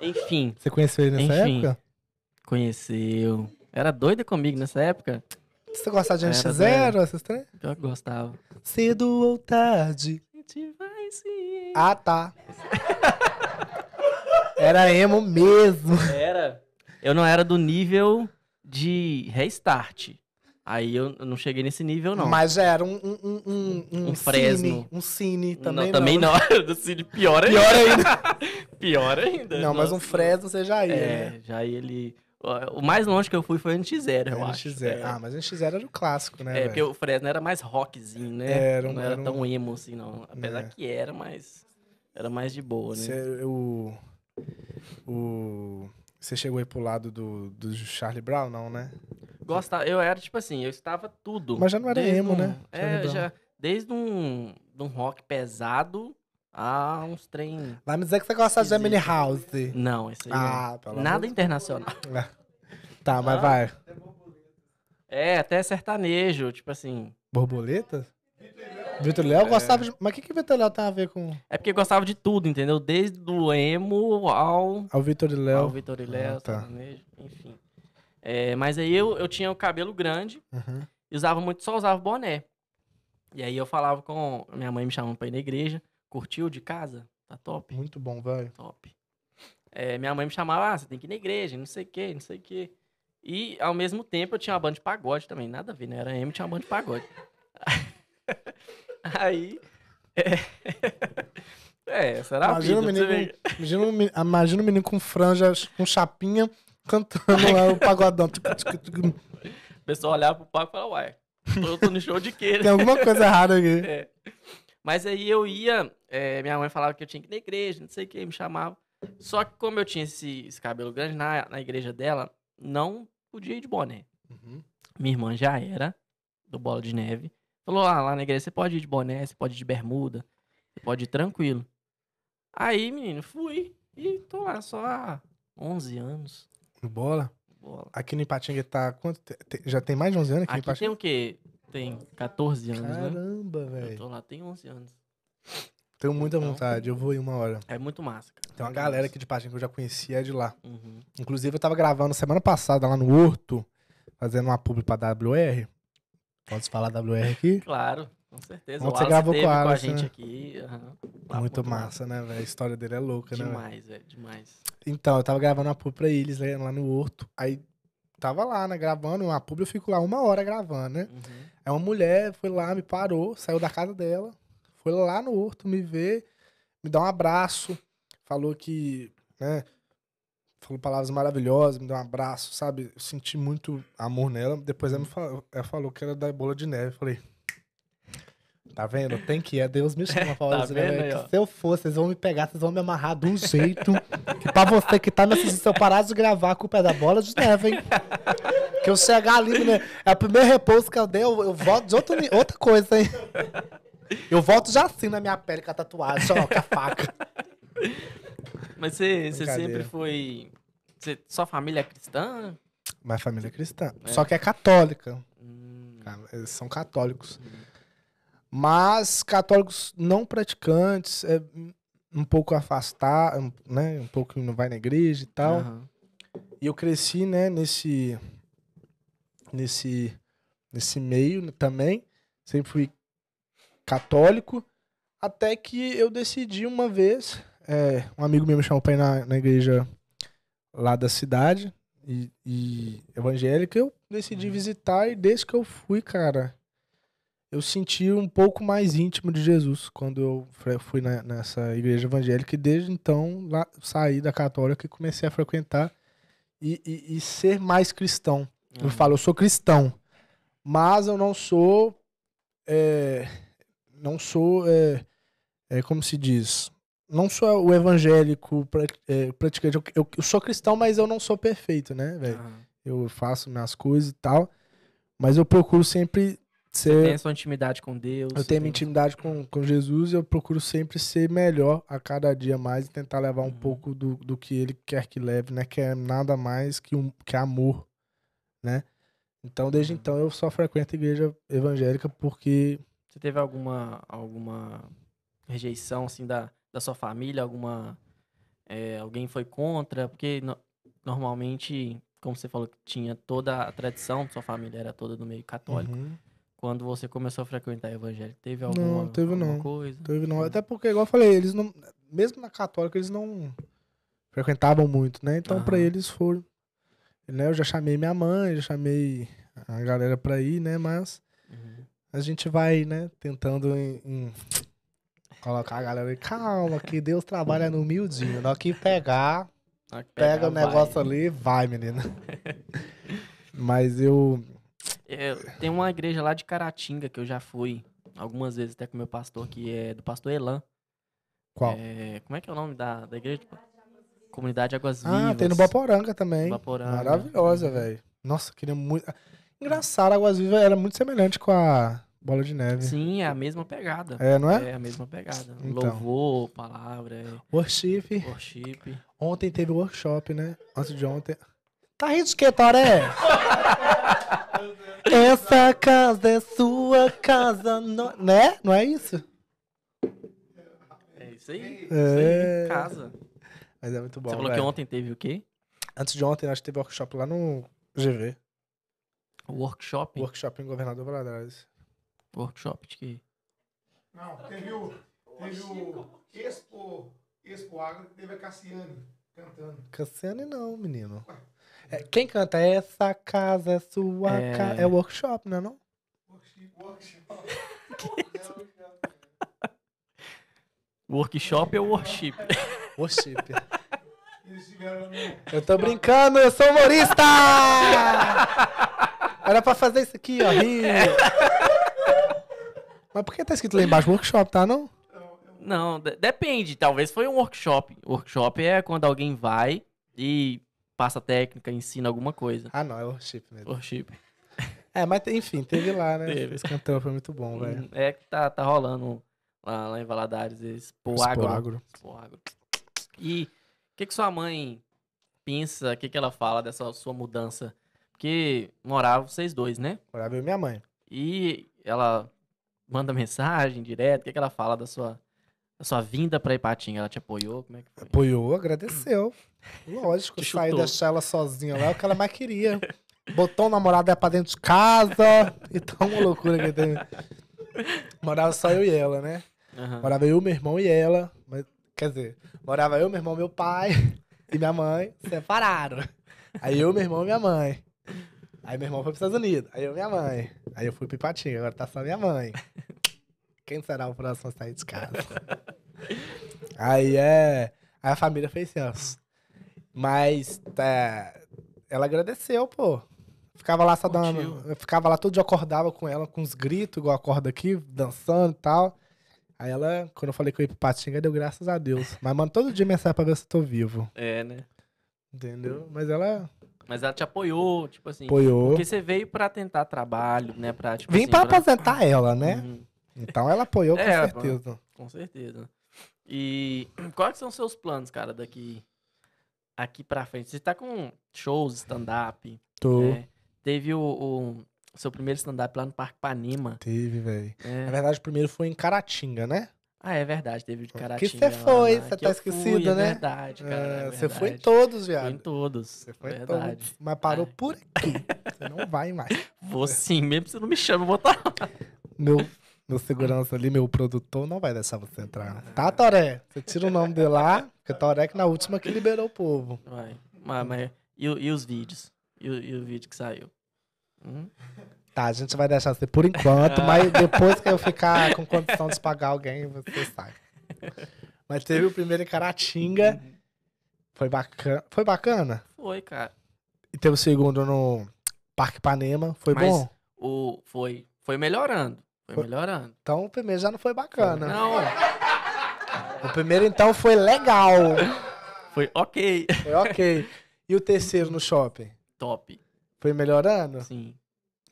Enfim. Você conheceu ele nessa enfim, época? Conheceu. Era doida comigo nessa época? Você gostava de nx Zero, essas três? Eu gostava. Cedo ou tarde. A gente vai se. Ah, tá. Era emo mesmo. Era. Eu não era do nível de restart. Aí eu não cheguei nesse nível, não. Mas era um. Um, um, um, um Fresno. Cine, um Cine também. Não, também não. Do Cine, pior ainda. Pior ainda. pior ainda. Não, Nossa. mas um Fresno você já ia. É, né? já ia ele. O mais longe que eu fui foi o NX0, eu NX0. Ah, é. Ah, mas o NX0 era o clássico, né? É, velho? porque o Fresno era mais rockzinho, né? Era um, não era, era tão emo assim, não. Apesar é. que era, mas. Era mais de boa, né? Cê, eu... O... Você chegou aí pro lado do, do Charlie Brown, não, né? Gostava, eu era tipo assim, eu estava tudo. Mas já não era emo, um, né? é, já. Desde um, um rock pesado a uns trem. Vai me dizer que você gosta de Emily House. Não, isso aí. Ah, não. Nada internacional. tá, mas ah, vai. É, até sertanejo, tipo assim. Borboleta? Vitor Léo é. gostava de. Mas o que, que o Vitor Léo tem a ver com. É porque gostava de tudo, entendeu? Desde o emo ao. Ao Vitor Léo. Ao Vitor Léo, ah, tá. enfim. É, mas aí eu, eu tinha o cabelo grande uhum. e usava muito, só usava boné. E aí eu falava com. Minha mãe me chamando pra ir na igreja. Curtiu de casa? Tá top? Muito bom, velho. Top. É, minha mãe me chamava, ah, você tem que ir na igreja, não sei o quê, não sei o quê. E ao mesmo tempo eu tinha uma banda de pagode também, nada a ver, né? Era M, tinha uma banda de pagode. Aí. É, é será imagina o menino, imagina, o menino com franjas, com chapinha, cantando lá o pagodão. O pessoal olhava pro palco e falava, uai, eu tô no show de quê? Né? Tem alguma coisa errada aqui. É. Mas aí eu ia, é, minha mãe falava que eu tinha que ir na igreja, não sei o que, me chamava. Só que como eu tinha esse, esse cabelo grande, na, na igreja dela, não podia ir de boné. Uhum. Minha irmã já era, do Bola de Neve. Falou, ah, lá na igreja você pode ir de boné, você pode ir de bermuda, você pode ir tranquilo. Aí, menino, fui e tô lá só há 11 anos. Bola? Bola. Aqui no Ipatinga tá quanto? Já tem mais de 11 anos aqui, aqui no Ipatinga? tem o quê? Tem 14 anos, Caramba, né? Caramba, velho. Eu tô lá tem 11 anos. Tenho muita então, vontade, eu vou em uma hora. É muito massa, cara. Tem uma é galera massa. aqui de Ipatinga que eu já conhecia é de lá. Uhum. Inclusive, eu tava gravando semana passada lá no Horto, fazendo uma publi pra WR. Pode falar WR aqui? Claro, com certeza. Ontem você gravou com, com a gente né? aqui. Uhum. muito, massa, né, velho? A história dele é louca, demais, né? Demais, velho, demais. Então, eu tava gravando a pub pra eles né, lá no Horto. Aí tava lá, né, gravando uma pub, eu fico lá uma hora gravando, né? Uhum. Aí uma mulher foi lá, me parou, saiu da casa dela, foi lá no Horto me ver, me dar um abraço, falou que, né? falou palavras maravilhosas, me deu um abraço, sabe? Eu senti muito amor nela. Depois ela, me falou, ela falou que era da bola de neve. Eu falei, Tá vendo? Tem que ir. É, Deus me chama pra tá né, vendo, Se eu for, vocês vão me pegar, vocês vão me amarrar de um jeito. que pra você que tá me assistindo, se eu parar de gravar, a culpa é da bola de neve, hein? que eu chegar ali, né? É o primeiro repouso que eu dei, eu, eu volto de outro, outra coisa, hein? Eu volto já assim na minha pele com a tatuagem, ó, com a faca. Mas você, você sempre foi. Você, sua família é cristã? Minha família é cristã. É. Só que é católica. Hum. Eles são católicos. Hum. Mas católicos não praticantes, é um pouco afastado, né? Um pouco não vai na igreja e tal. Uhum. E eu cresci, né, nesse. Nesse. Nesse meio também. Sempre fui católico. Até que eu decidi uma vez é, um amigo meu me chamou pra ir na, na igreja lá da cidade, e, e, evangélica, eu decidi uhum. visitar e desde que eu fui, cara, eu senti um pouco mais íntimo de Jesus quando eu fui na, nessa igreja evangélica e desde então lá, saí da católica e comecei a frequentar e, e, e ser mais cristão. Uhum. Eu falo, eu sou cristão, mas eu não sou, é, não sou, é, é, como se diz, não sou o evangélico é, praticante. Eu, eu, sou cristão, mas eu não sou perfeito, né, velho? Eu faço minhas coisas e tal. Mas eu procuro sempre ser. Você tem a sua intimidade com Deus. Eu tenho minha intimidade com, com Jesus e eu procuro sempre ser melhor a cada dia mais e tentar levar um uhum. pouco do, do que ele quer que leve, né? Que é nada mais que, um, que amor, né? Então, desde uhum. então, eu só frequento a igreja evangélica porque. Você teve alguma, alguma rejeição, assim, da da sua família, alguma é, alguém foi contra, porque no, normalmente, como você falou, tinha toda a tradição, sua família era toda do meio católico. Uhum. Quando você começou a frequentar o evangelho, teve alguma, não, teve alguma não. coisa? Teve não. Até porque, igual eu falei, eles não. Mesmo na católica, eles não frequentavam muito, né? Então, ah. para eles foram. Né? Eu já chamei minha mãe, já chamei a galera pra ir, né? Mas uhum. a gente vai, né, tentando em, em Colocar a galera e calma, que Deus trabalha no humildinho. Na hora que pegar, que pegar pega o negócio vai. ali vai, menina. Mas eu... eu. É, tem uma igreja lá de Caratinga que eu já fui algumas vezes até com meu pastor, que é do pastor Elan. Qual? É, como é que é o nome da, da igreja? Tipo, Comunidade Águas Vivas. Ah, tem no Baporanga também. Baporanga. Maravilhosa, velho. Nossa, queria muito. Engraçado, Águas Vivas era muito semelhante com a Bola de Neve. Sim, é a mesma pegada. É, não é? É a mesma pegada. Então. Louvor, palavra. É worship. Worship. Ontem teve workshop, né? Antes de ontem. Tá rindo de que, Toré? Essa casa é sua casa, é? né? Não é isso? É isso aí. É. é... Isso aí, casa. Mas é muito bom, Você falou véio. que ontem teve o quê? Antes de ontem, acho que teve workshop lá no GV. Workshop? Workshop em Governador Valadares workshop de que. Não, teve o, teve o Expo, Expo Agro, teve a Cassiane cantando. Cassiane não, menino. É, quem canta essa casa, é sua é... casa. É workshop, não é não? Workshop. workshop é worship. Worship. Eu tô brincando, eu sou humorista! Era pra fazer isso aqui, ó, rindo. Mas por que tá escrito lá embaixo workshop, tá? Não? Não, depende. Talvez foi um workshop. Workshop é quando alguém vai e passa técnica, ensina alguma coisa. Ah, não, é worship mesmo. Worship. É, mas enfim, teve lá, né? Teve. Esse cantão foi muito bom, hum, velho. É que tá, tá rolando lá, lá em Valadares esse Poagro. Poagro. Poagro. E o que, que sua mãe pensa, o que, que ela fala dessa sua mudança? Porque moravam vocês dois, né? Morava eu e minha mãe. E ela manda mensagem direto? O que, é que ela fala da sua, da sua vinda para Ipatinga? Ela te apoiou? Como é que foi? Apoiou, agradeceu. Lógico, te sair e deixar ela sozinha lá é o que ela mais queria. Botou o namorado para pra dentro de casa. Então, uma loucura que tem. Morava só eu e ela, né? Uhum. Morava eu, meu irmão e ela. Mas, quer dizer, morava eu, meu irmão, meu pai e minha mãe. Separaram. Aí eu, meu irmão e minha mãe. Aí meu irmão foi pros Estados Unidos. Aí eu, minha mãe. Aí eu fui pro Ipatinga, agora tá só minha mãe. Quem será o próximo a sair de casa? aí é. Aí a família fez assim, Mas tá... ela agradeceu, pô. Ficava lá só dando. Eu ficava lá todo dia, acordava com ela, com uns gritos, igual acorda aqui, dançando e tal. Aí ela, quando eu falei que eu ia pro Patinga, deu graças a Deus. Mas manda todo dia mensagem pra ver se eu tô vivo. É, né? Entendeu? Mas ela mas ela te apoiou, tipo assim. Apoiou. Porque você veio pra tentar trabalho, né? Pra, tipo Vim assim, pra, pra aposentar ela, né? Uhum. Então ela apoiou, é, com certeza. Com certeza. E quais são seus planos, cara, daqui aqui pra frente? Você tá com shows, stand-up. Tô. Né? Teve o, o, seu primeiro stand-up lá no Parque Panema. Teve, velho. É. Na verdade, o primeiro foi em Caratinga, né? Ah, é verdade, teve de Caratinga. Que você foi, você tá esquecido, fui, é né? É verdade, cara. é Você é foi em todos, viado. em todos. Você foi em todos. Mas parou por aqui. Você não vai mais. Vou sim, mesmo você não me chama, eu vou estar tá lá. Meu, meu segurança ali, meu produtor, não vai deixar você entrar. Ah. Tá, Toré? Você tira o nome dele lá, porque Toré é que na última que liberou o povo. Vai. Mas, mas e, e os vídeos? E, e, o vídeo que saiu? Hum? Tá, a gente vai deixar você assim por enquanto, mas depois que eu ficar com condição de pagar alguém, você sai. Mas teve o primeiro em Caratinga. Foi bacana. Foi bacana? Foi, cara. E teve o segundo no Parque Panema. Foi mas bom? O... Foi. Foi melhorando. Foi, foi, melhorando. Então o primeiro já não foi bacana. Não. O primeiro então foi legal. Foi ok. Foi ok. E o terceiro no shopping? Top. Foi melhorando? Sim.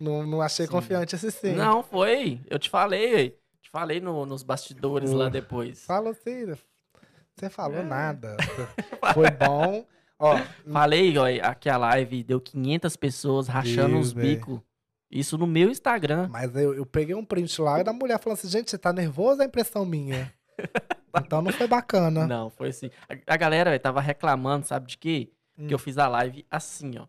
Não, não achei sim. confiante esse sim. Não, foi. Eu te falei, Te falei no, nos bastidores uh, lá hum. depois. Falou sim. Né? Você falou é. nada. foi bom. Ó, hum. falei, ó, aqui a live deu 500 pessoas rachando os bicos. Isso no meu Instagram. Mas eu, eu peguei um print lá da mulher falando assim, gente, você tá nervoso? É impressão minha. então não foi bacana. Não, foi assim. A, a galera véio, tava reclamando, sabe de quê? Hum. Que eu fiz a live assim, ó.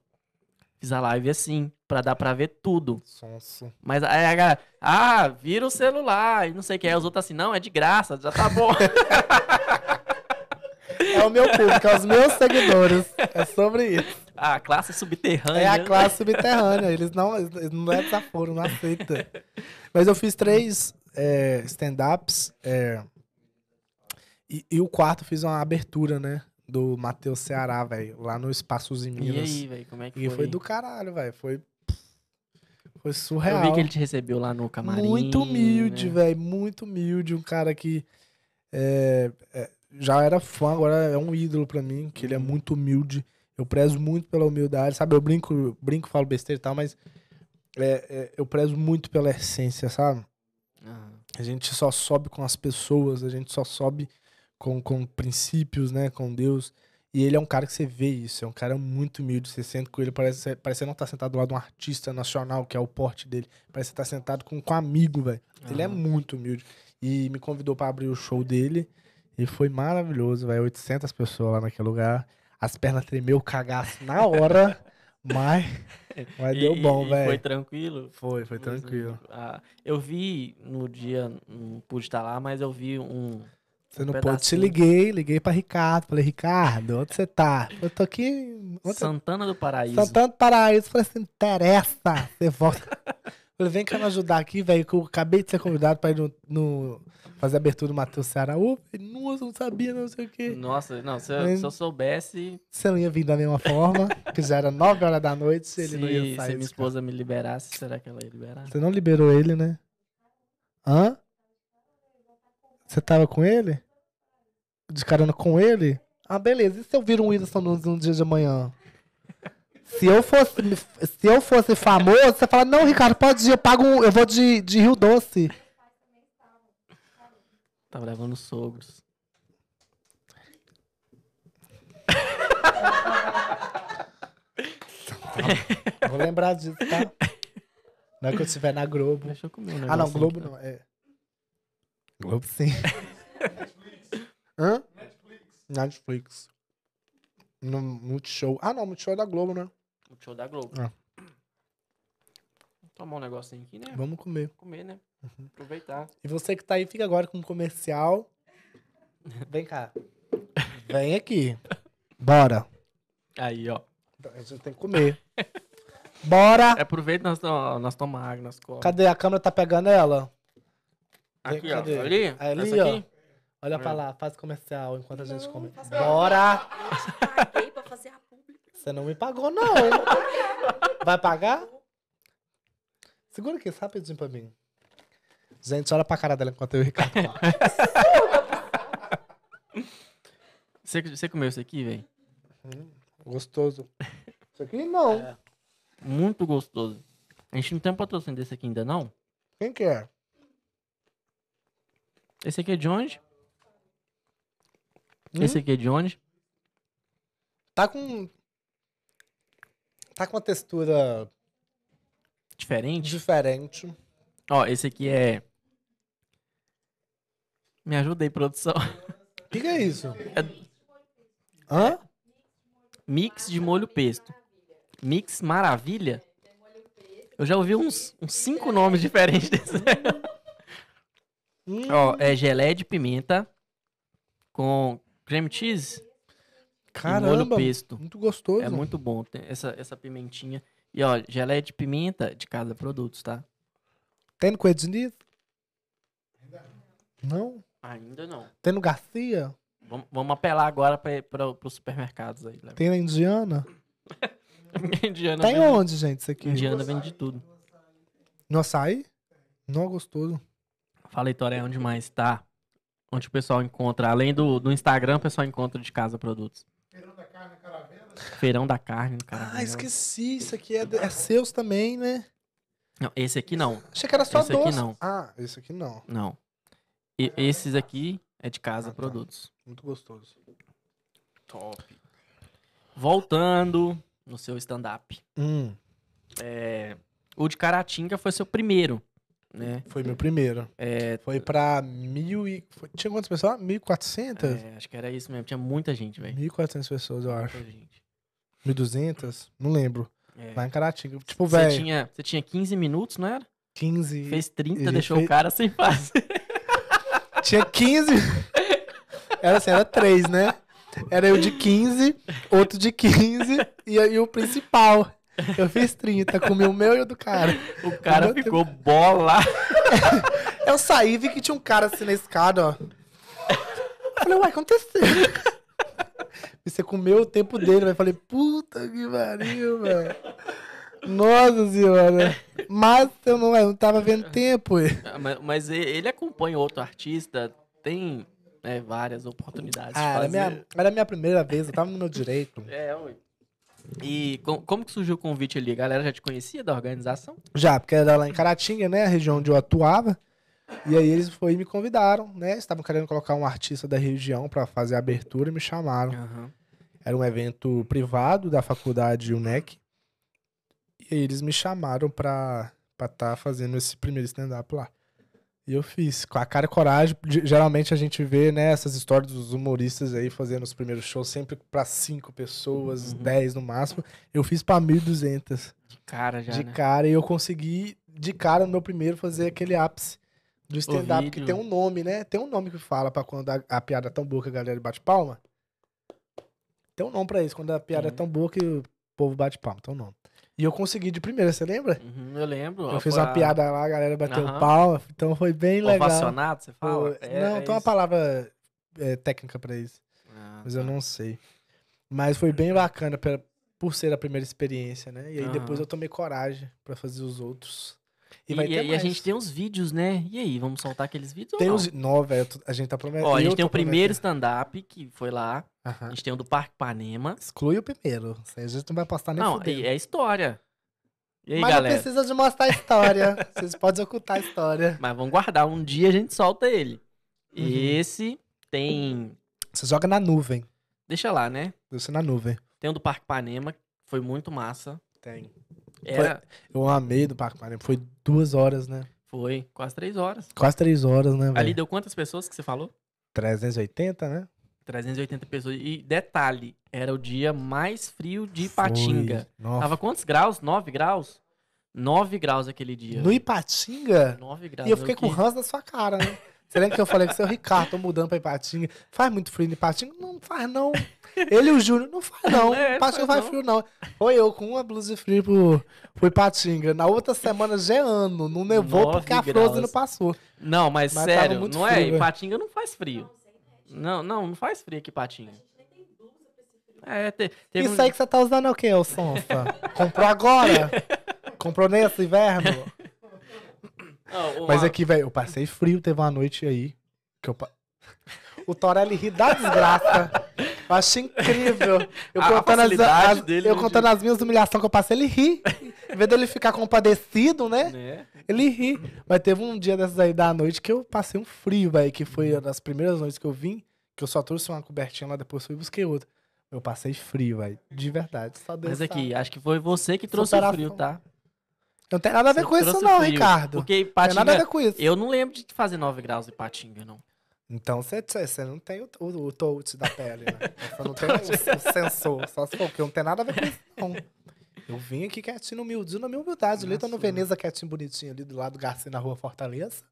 Fiz a live assim para dar para ver tudo. Sonso. Mas aí a galera, ah, vira o celular e não sei o que. Aí os outros assim, não, é de graça, já tá bom. é o meu público, é os meus seguidores. É sobre isso. A classe subterrânea. É a classe subterrânea. Eles não, eles não é desaforo, não aceita. Mas eu fiz três é, stand-ups. É, e, e, o quarto fiz uma abertura, né? Do Matheus Ceará, velho. Lá no Espaços em Minas. E aí, velho, como é que e foi? E foi do caralho, velho. Foi foi surreal. Eu vi que ele te recebeu lá no camarim. Muito humilde, né? velho. Muito humilde. Um cara que é, é, já era fã, agora é um ídolo para mim, que ele é uhum. muito humilde. Eu prezo muito pela humildade, sabe? Eu brinco, brinco, falo besteira e tal, mas é, eu prezo muito pela essência, sabe? Ah. A gente só sobe com as pessoas, a gente só sobe com, com princípios, né? Com Deus. E ele é um cara que você vê isso, é um cara muito humilde. Você senta com ele, parece, parece que não tá sentado do lado de um artista nacional, que é o porte dele. Parece que tá sentado com, com um amigo, velho. Uhum. Ele é muito humilde. E me convidou para abrir o show dele. E foi maravilhoso, velho. 800 pessoas lá naquele lugar. As pernas tremeu, cagaço na hora. mas, mas e, deu bom, velho. Foi tranquilo? Foi, foi tranquilo. Ah, eu vi no dia, não pude estar lá, mas eu vi um você não um te liguei, liguei para Ricardo. Falei, Ricardo, onde você tá? Eu tô aqui. Onde Santana do Paraíso. Santana do Paraíso. Falei assim, interessa. Você volta. falei, vem cá me ajudar aqui, velho, que eu acabei de ser convidado para ir no, no, fazer a abertura do Matheus Ceará. Ô, nossa, não sabia, não sei o quê. Nossa, não, se eu, se eu soubesse. Você não ia vir da mesma forma, que já era 9 horas da noite, se, se ele não ia sair. Se minha esposa cara. me liberasse, será que ela ia liberar? Você não liberou ele, né? Hã? Você tava com ele? De carona com ele? Ah, beleza. E se eu vir um Whindersson Nunes dia de amanhã? Se eu fosse, se eu fosse famoso, você fala, não, Ricardo, pode ir, eu pago um, eu vou de, de Rio Doce. Tava tá levando sogros. Vou lembrar disso, tá? Não é que eu estiver na Globo. Deixa eu comer um Ah, não, Globo aqui, não. É. Globo sim. Netflix. Hã? Netflix. Netflix. No Multishow. Ah, não, Multishow é da Globo, né? Multishow da Globo. É. Vamos tomar um negocinho aqui, né? Vamos comer. Comer, né? Uhum. Aproveitar. E você que tá aí, fica agora com um comercial. Vem cá. Vem aqui. Bora. Aí, ó. Então, a gente tem que comer. Bora! Aproveita nós, nós tomamos nós comemos. Cadê? A câmera tá pegando ela? Aqui, ó. Cadê? Ali? Ali, ó. Olha é. pra lá, faz comercial enquanto a gente come. Bora! Eu te paguei pra fazer a pública. Você não me pagou, não. Vai pagar? Segura aqui, rapidinho pra mim. Gente, olha pra cara dela enquanto eu e o Ricardo você, você comeu isso aqui, velho? Hum, gostoso. Isso aqui não. É. Muito gostoso. A gente não tem um patrocínio desse aqui ainda, não? Quem quer é? Esse aqui é de onde? Hum? Esse aqui é de onde? Tá com. Tá com uma textura. Diferente? Diferente. Ó, esse aqui é. Me ajuda aí, produção. O que, que, é isso? É... Hã? Mix de molho pesto. Mix maravilha? Eu já ouvi uns, uns cinco nomes diferentes desse. Hum. Ó, é geleia de pimenta com creme cheese. Caramba, e molho pesto. muito gostoso. É muito bom Tem essa, essa pimentinha. E ó, geleia de pimenta de cada produto, tá? Tem no Coelhos Unidos? Não? Ainda não. Tem no Garcia? Vamos, vamos apelar agora para os supermercados aí. Tem na Indiana? Indiana Tem onde, gente, isso aqui? Indiana vende de tudo. No açaí? Não, é gostoso. Fala, Heitor, é onde mais tá? Onde o pessoal encontra, além do, do Instagram, o pessoal encontra de casa produtos. Feirão da carne, caravela. Feirão da carne, caravela. Ah, esqueci, isso aqui é, é seus também, né? Não, esse aqui não. Achei que era só esse doce. Aqui não. Ah, esse aqui não. Não. E, esses aqui é de casa ah, tá. produtos. Tá. Muito gostoso. Top. Voltando no seu stand-up. Hum. É, o de Caratinga foi seu primeiro né? Foi meu primeiro. É, foi pra mil e... Foi, tinha quantas pessoas? 1.400? É, acho que era isso mesmo. Tinha muita gente, velho. 1.400 pessoas, eu muita acho. Gente. 1.200? Não lembro. É. Lá em Caratinga. Tipo, velho... Você tinha, cê tinha 15 minutos, não era? 15... Fez 30, deixou fez... o cara sem fazer. tinha 15... Era assim, era 3, né? Era eu de 15, outro de 15 e aí o principal. Eu fiz 30, comi o meu e o do cara. O cara o ficou tempo... bola. Eu saí e vi que tinha um cara assim na escada, ó. Falei, uai, aconteceu. Você comeu o tempo dele, vai Falei, puta que pariu, velho. Nossa senhora. Mas eu não, eu não tava vendo tempo. Ah, mas, mas ele acompanha outro artista, tem né, várias oportunidades. Ah, era, minha, era a minha primeira vez, eu tava no meu direito. É, ui. E com, como que surgiu o convite ali? A galera já te conhecia da organização? Já, porque era lá em Caratinga, né? A região onde eu atuava. E aí eles foi, me convidaram, né? Estavam querendo colocar um artista da região para fazer a abertura e me chamaram. Uhum. Era um evento privado da faculdade UNEC. E aí eles me chamaram para estar tá fazendo esse primeiro stand-up lá. E eu fiz, com a cara e coragem. Geralmente a gente vê, né, essas histórias dos humoristas aí fazendo os primeiros shows sempre para cinco pessoas, uhum. dez no máximo. Eu fiz pra 1.200. De cara já, De né? cara. E eu consegui, de cara, no meu primeiro, fazer aquele ápice do stand-up, que tem um nome, né? Tem um nome que fala para quando a, a, piada é tão boa que a galera bate palma. Tem um nome pra isso, quando a piada é tão boa que o povo bate palma, tem um nome. E eu consegui de primeira, você lembra? Uhum, eu lembro. Eu fiz uma a... piada lá, a galera bateu uhum. pau, então foi bem legal. Ovacionado, você fala? É, não, é tem uma palavra é, técnica pra isso, ah, mas tá. eu não sei. Mas foi bem bacana pra, por ser a primeira experiência, né? E aí uhum. depois eu tomei coragem pra fazer os outros. E, e, e a gente tem uns vídeos, né? E aí, vamos soltar aqueles vídeos tem ou não? Não, velho, é, a gente tá prometendo. Ó, a gente tem o primeiro stand-up que foi lá. Uhum. A gente tem o do Parque Panema. Exclui o primeiro. A gente não vai postar nem Não, fudendo. é história. Aí, Mas galera? não precisa de mostrar a história. Vocês podem ocultar a história. Mas vamos guardar. Um dia a gente solta ele. Uhum. Esse tem. Você joga na nuvem. Deixa lá, né? Deixa na nuvem. Tem o do Parque Panema, foi muito massa. Tem. Era... Foi... Eu amei do Parque Panema. Foi duas horas, né? Foi, quase três horas. Quase três horas, né? Véio? Ali deu quantas pessoas que você falou? 380, né? 380 pessoas. E detalhe, era o dia mais frio de Ipatinga. Tava quantos graus? 9 graus? 9 graus aquele dia. No Ipatinga? 9 graus. E eu é fiquei eu com que... ranço na sua cara, né? Você lembra que eu falei que seu Ricardo, tô mudando pra Ipatinga. Faz muito frio no Ipatinga? Não faz, não. Ele e o Júnior, não faz, não. É, Ipatinga faz, faz frio, não. Foi eu com uma blusa de frio pro, pro Ipatinga. Na outra semana, é ano. Não nevou porque a Frozen não passou. Não, mas, mas sério, não é? frio, é? Ipatinga não faz frio. Não, não, não faz frio aqui, Patinho. É, te, teve Isso aí que você tá usando é o quê, ô Sonfa? Comprou agora? Comprou nesse inverno? Não, uma... Mas aqui, é velho, eu passei frio, teve uma noite aí que eu... O Torelli ri da desgraça. Eu acho incrível. Eu a, contando, as, as, dele, eu contando as minhas humilhações que eu passei, ele ri. em vez dele ficar compadecido, né? né? Ele ri. Mas teve um dia dessas aí da noite que eu passei um frio, velho, que foi nas primeiras noites que eu vim, que eu só trouxe uma cobertinha lá, depois fui e busquei outra. Eu passei frio, velho. De verdade. Só Deus Mas aqui, acho que foi você que trouxe Superação. o frio, tá? Não tem nada a ver você com isso, não, frio, Ricardo. Porque Patinga, não tem nada a ver com isso. Eu não lembro de fazer 9 graus em Patinga, não. Então você não tem o, o, o touch da pele, né? Você não tem o, o, sensor. Só se for, porque não tem nada a ver com isso, não. Eu vim aqui quietinho, humildinho, na minha humildade. Ali tô no Veneza quietinho, bonitinho, ali do lado do Garcia, na rua Fortaleza.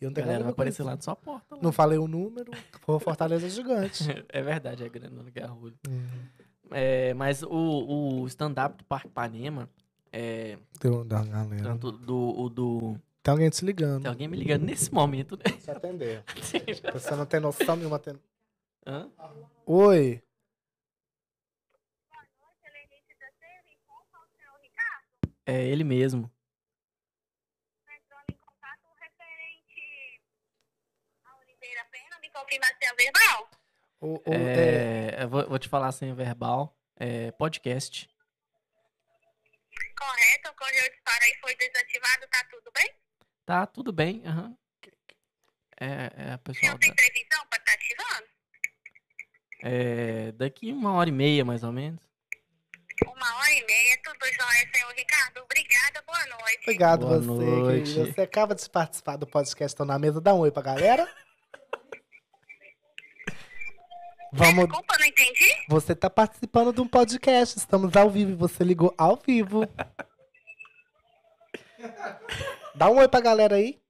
E não tem Galera, vai aparecer lá na sua porta. Lá. Não falei o número, rua Fortaleza é gigante. é verdade, é grande no Garrulho. Uhum. É, mas o, o stand-up do Parque Panema. É, do, galera. Tanto do, do tem alguém te ligando. Tem alguém me ligando nesse momento, né? Deixa eu atender. Tipo, Você não tem noção nenhuma. Ten... Hã? Oi. É ele mesmo. É o, o, é, é... Eu vou, vou, te falar sem verbal. É, podcast. Correto, o correio de e foi desativado, tá tudo bem? Tá, tudo bem. Uhum. É, é, pessoal. Não tem previsão pra estar tá ativando? É, daqui uma hora e meia, mais ou menos. Uma hora e meia, tudo jóia, senhor Ricardo. Obrigada, boa noite. Obrigado boa você, noite. Querida. Você acaba de participar do podcast Tô na Mesa. Dá um oi pra galera. Vamos... Desculpa, não entendi. Você tá participando de um podcast. Estamos ao vivo e você ligou ao vivo. Dá um oi pra galera aí.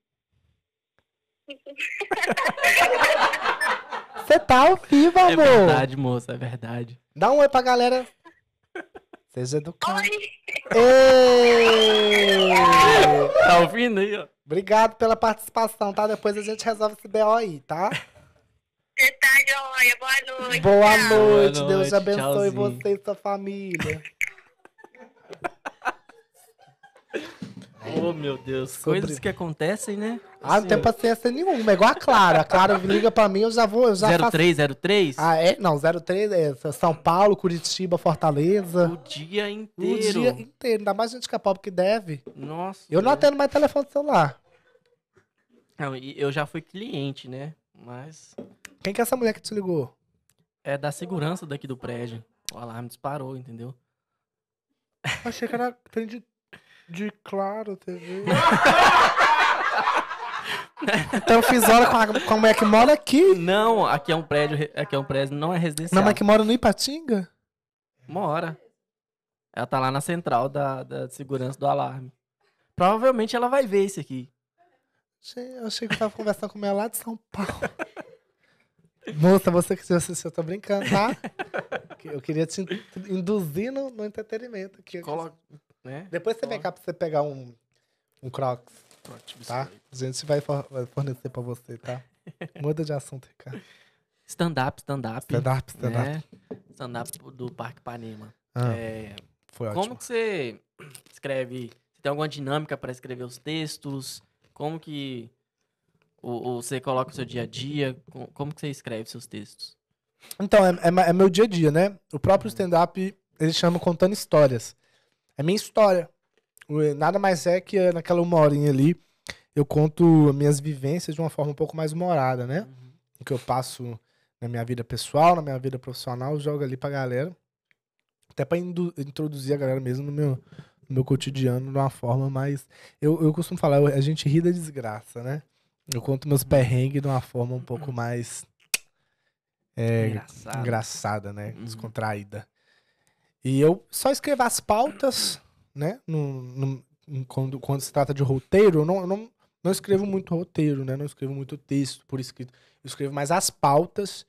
Você tá ao vivo, é amor. É verdade, moça, é verdade. Dá um oi pra galera. Seja educado. Tá ouvindo aí, ó? Obrigado pela participação, tá? Depois a gente resolve esse BO aí, tá? Você tá joia. Boa noite. Boa noite. Boa noite. Deus te abençoe tchauzinho. você e sua família. Oh, meu Deus. Sobre... Coisas que acontecem, né? Ah, assim, não tem paciência nenhuma. É igual a Clara. A Clara liga pra mim, eu já vou. Eu já 03, faço... 03? Ah, é? Não, 03 é, é São Paulo, Curitiba, Fortaleza. O dia inteiro. O dia inteiro. Ainda mais gente que é pobre que deve. Nossa. Eu não atendo mais telefone celular. Não, eu já fui cliente, né? Mas. Quem que é essa mulher que te ligou? É da segurança daqui do prédio. O alarme disparou, entendeu? Achei que era. Entendi. De Claro TV. então eu fiz hora com, a, com a mulher que mora aqui. Não, aqui é um prédio, aqui é um prédio, não é residencial. Não, mas que mora no Ipatinga? Mora. Ela tá lá na central da, da segurança do alarme. Provavelmente ela vai ver isso aqui. Eu achei que eu tava conversando com ela lá de São Paulo. Moça, você que assistiu, eu tô brincando, tá? Eu queria te induzir no, no entretenimento. Aqui. Coloca, né? Depois você Ó. vem cá pra você pegar um, um Crocs, tá? A gente vai vai fornecer pra você, tá? Muda de assunto, Ricardo. Stand-up, stand-up. Stand-up, stand-up. né? Stand-up do Parque Panema. Ah, é, foi ótimo. como que você escreve? Você tem alguma dinâmica para escrever os textos? Como que o- o- você coloca o seu dia a dia? Como que você escreve seus textos? Então, é, é é meu dia a dia, né? O próprio uhum. stand-up, ele chama contando histórias. É minha história. Nada mais é que eh, naquela uma horinha ali eu conto minhas vivências de uma forma um pouco mais humorada, né? Uhum. O que eu passo na minha vida pessoal, na minha vida profissional, jogo ali pra galera. Até pra introduzir a galera mesmo no meu, no meu cotidiano de uma forma mais. Eu, eu costumo falar, a gente ri da desgraça, né? Eu conto meus uhum. perrengues de uma forma um pouco mais. É, engraçada, né? Uhum. Descontraída. E eu só escrevo as pautas, né? No, no, quando, quando se trata de roteiro, eu não, não, não escrevo muito roteiro, né? Não escrevo muito texto por escrito. Eu escrevo mais as pautas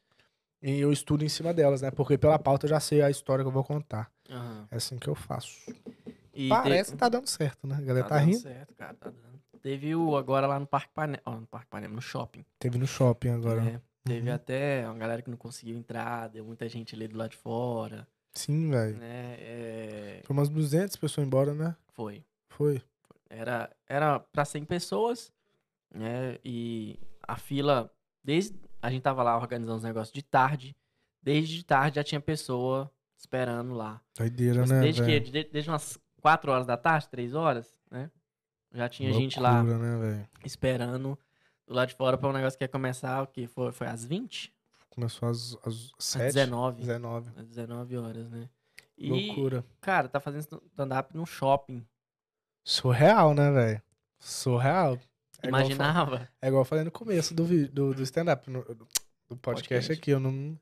e eu estudo em cima delas, né? Porque pela pauta eu já sei a história que eu vou contar. Uhum. É assim que eu faço. E Parece teve... que tá dando certo, né? A galera tá, tá rindo. Certo, cara, tá dando. Teve o agora lá no Parque Panema, oh, no Parque Panema, no shopping. Teve no shopping agora. É, teve uhum. até uma galera que não conseguiu entrar, deu muita gente ali do lado de fora. Sim, velho. Né? É... Foi umas 200 pessoas embora, né? Foi. Foi. Era, era pra 100 pessoas, né? E a fila, desde. A gente tava lá organizando os negócios de tarde. Desde de tarde já tinha pessoa esperando lá. Doideira, tipo assim, né? Desde, que, desde umas 4 horas da tarde, 3 horas, né? Já tinha Loucura, gente lá né, esperando do lado de fora para um negócio que ia começar, o que foi, foi às 20? Começou às, às 7? Às 19. 19. Às 19 horas, né? E, Loucura. Cara, tá fazendo stand-up num shopping. Surreal, né, velho? Surreal. É Imaginava? Igual, é igual eu falei no começo do, do, do stand-up, do podcast, podcast, aqui. Eu não.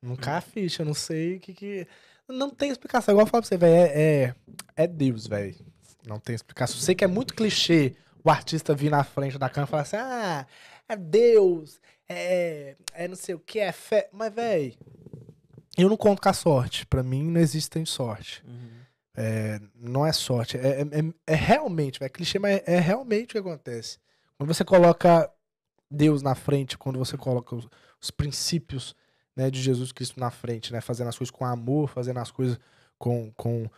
Nunca hum. ficha, eu não sei o que que. Não tem explicação. é Igual eu falo pra você, velho. É, é, é Deus, velho. Não tem explicação. Sei que é muito clichê o artista vir na frente da câmera e falar assim: ah, é Deus, é, é não sei o que, é fé. Mas, velho, eu não conto com a sorte. Para mim, não existe sorte. Uhum. É, não é sorte. É, é, é, é realmente, é clichê, mas é realmente o que acontece. Quando você coloca Deus na frente, quando você coloca os, os princípios né, de Jesus Cristo na frente, né, fazendo as coisas com amor, fazendo as coisas com, com,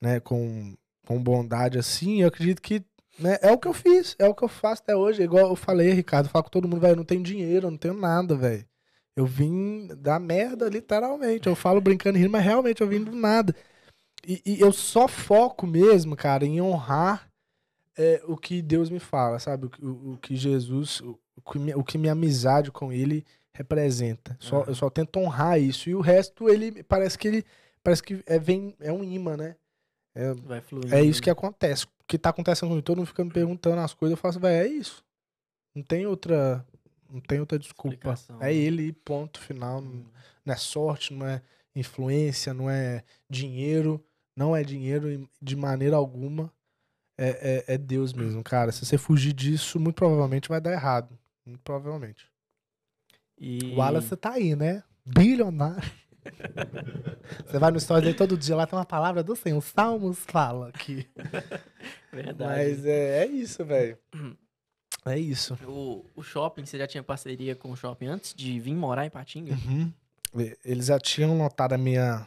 né, com, com bondade, assim, eu acredito que né? É o que eu fiz, é o que eu faço até hoje. É igual eu falei, Ricardo, eu falo com todo mundo, velho, eu não tenho dinheiro, eu não tenho nada, velho. Eu vim da merda, literalmente. Eu falo brincando e rindo, mas realmente eu vim do nada. E, e eu só foco mesmo, cara, em honrar é, o que Deus me fala, sabe? O, o, o que Jesus, o, o, que minha amizade com Ele representa. Só, é. Eu só tento honrar isso. E o resto, ele parece que ele parece que é, vem, é um imã, né? É, Vai fluindo. É isso que acontece que tá acontecendo comigo, todo mundo fica me perguntando as coisas, eu faço, assim, velho, é isso. Não tem outra. Não tem outra desculpa. Explicação, é né? ele, ponto final. Hum. Não é sorte, não é influência, não é dinheiro. Não é dinheiro de maneira alguma. É, é, é Deus mesmo, cara. Se você fugir disso, muito provavelmente vai dar errado. Muito provavelmente. E... O Wallace tá aí, né? Bilionário. Você vai no story dele todo dia, lá tem uma palavra do Senhor. Salmos fala aqui. Verdade. Mas é, é isso, velho. Hum. É isso. O, o, shopping, você já tinha parceria com o shopping antes de vir morar em Patinga? Uhum. Eles já tinham notado a minha,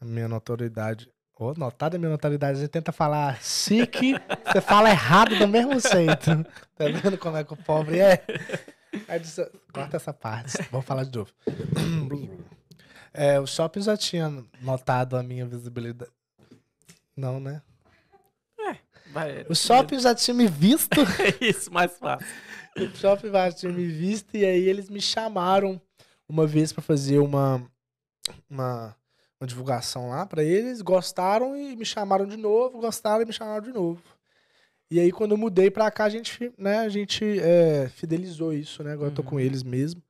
a minha notoriedade. Ou oh, notado a minha notoriedade. Você tenta falar chique, você fala errado do mesmo jeito. Tá vendo como é que o pobre é? Aí disse, corta essa parte. Vamos falar de novo. É, o shopping já tinha notado a minha visibilidade. Não, né? É, vai, o shopping já tinha me visto. É isso, mais fácil. o shopping já tinha me visto e aí eles me chamaram uma vez para fazer uma, uma, uma divulgação lá para eles. Gostaram e me chamaram de novo. Gostaram e me chamaram de novo. E aí, quando eu mudei pra cá, a gente, né, a gente é, fidelizou isso, né? Agora uhum. eu tô uhum. com eles mesmo.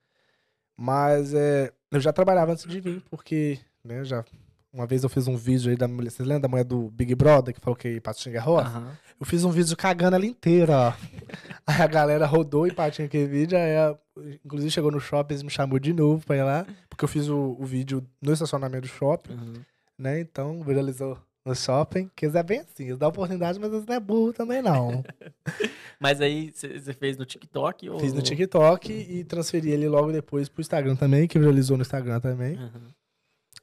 Mas é, eu já trabalhava antes de vir, porque, né, já. Uma vez eu fiz um vídeo aí da mulher. Vocês lembram da mulher do Big Brother que falou que Patinha é roça? Uhum. Eu fiz um vídeo cagando ela inteira, ó Aí a galera rodou e Patinha aquele vídeo. Aí, a, inclusive, chegou no shopping, e me chamou de novo pra ir lá. Porque eu fiz o, o vídeo no estacionamento do shopping, uhum. né? Então, viralizou no shopping, que é bem assim, dá oportunidade, mas não é burro também, não. mas aí você fez no TikTok? Ou... Fiz no TikTok e transferi ele logo depois pro Instagram também, que realizou no Instagram também. Uhum.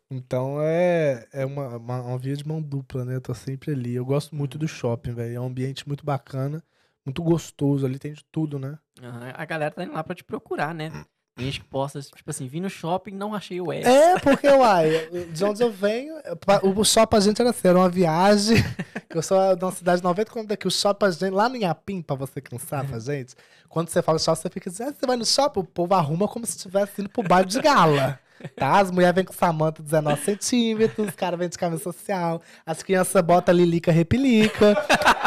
Então é, é uma, uma, uma, via de mão dupla, né? Eu tô sempre ali. Eu gosto muito do shopping, velho. É um ambiente muito bacana, muito gostoso. Ali tem de tudo, né? Uhum. A galera tá indo lá pra te procurar, né? Hum. Gente que possa, tipo assim, vim no shopping não achei o S. É, porque, uai, de onde eu venho, o shopping a gente era assim, era uma viagem. Eu sou de uma cidade de 90 km daqui, o shopping gente, lá no Inhapim, pra você que não sabe, é. gente, quando você fala shopping, você fica dizendo, ah, você vai no shopping, o povo arruma como se estivesse indo pro baile de gala. Tá? As mulheres vêm com Samanta 19 centímetros, os caras vêm de camisa social, as crianças botam lilica repelica.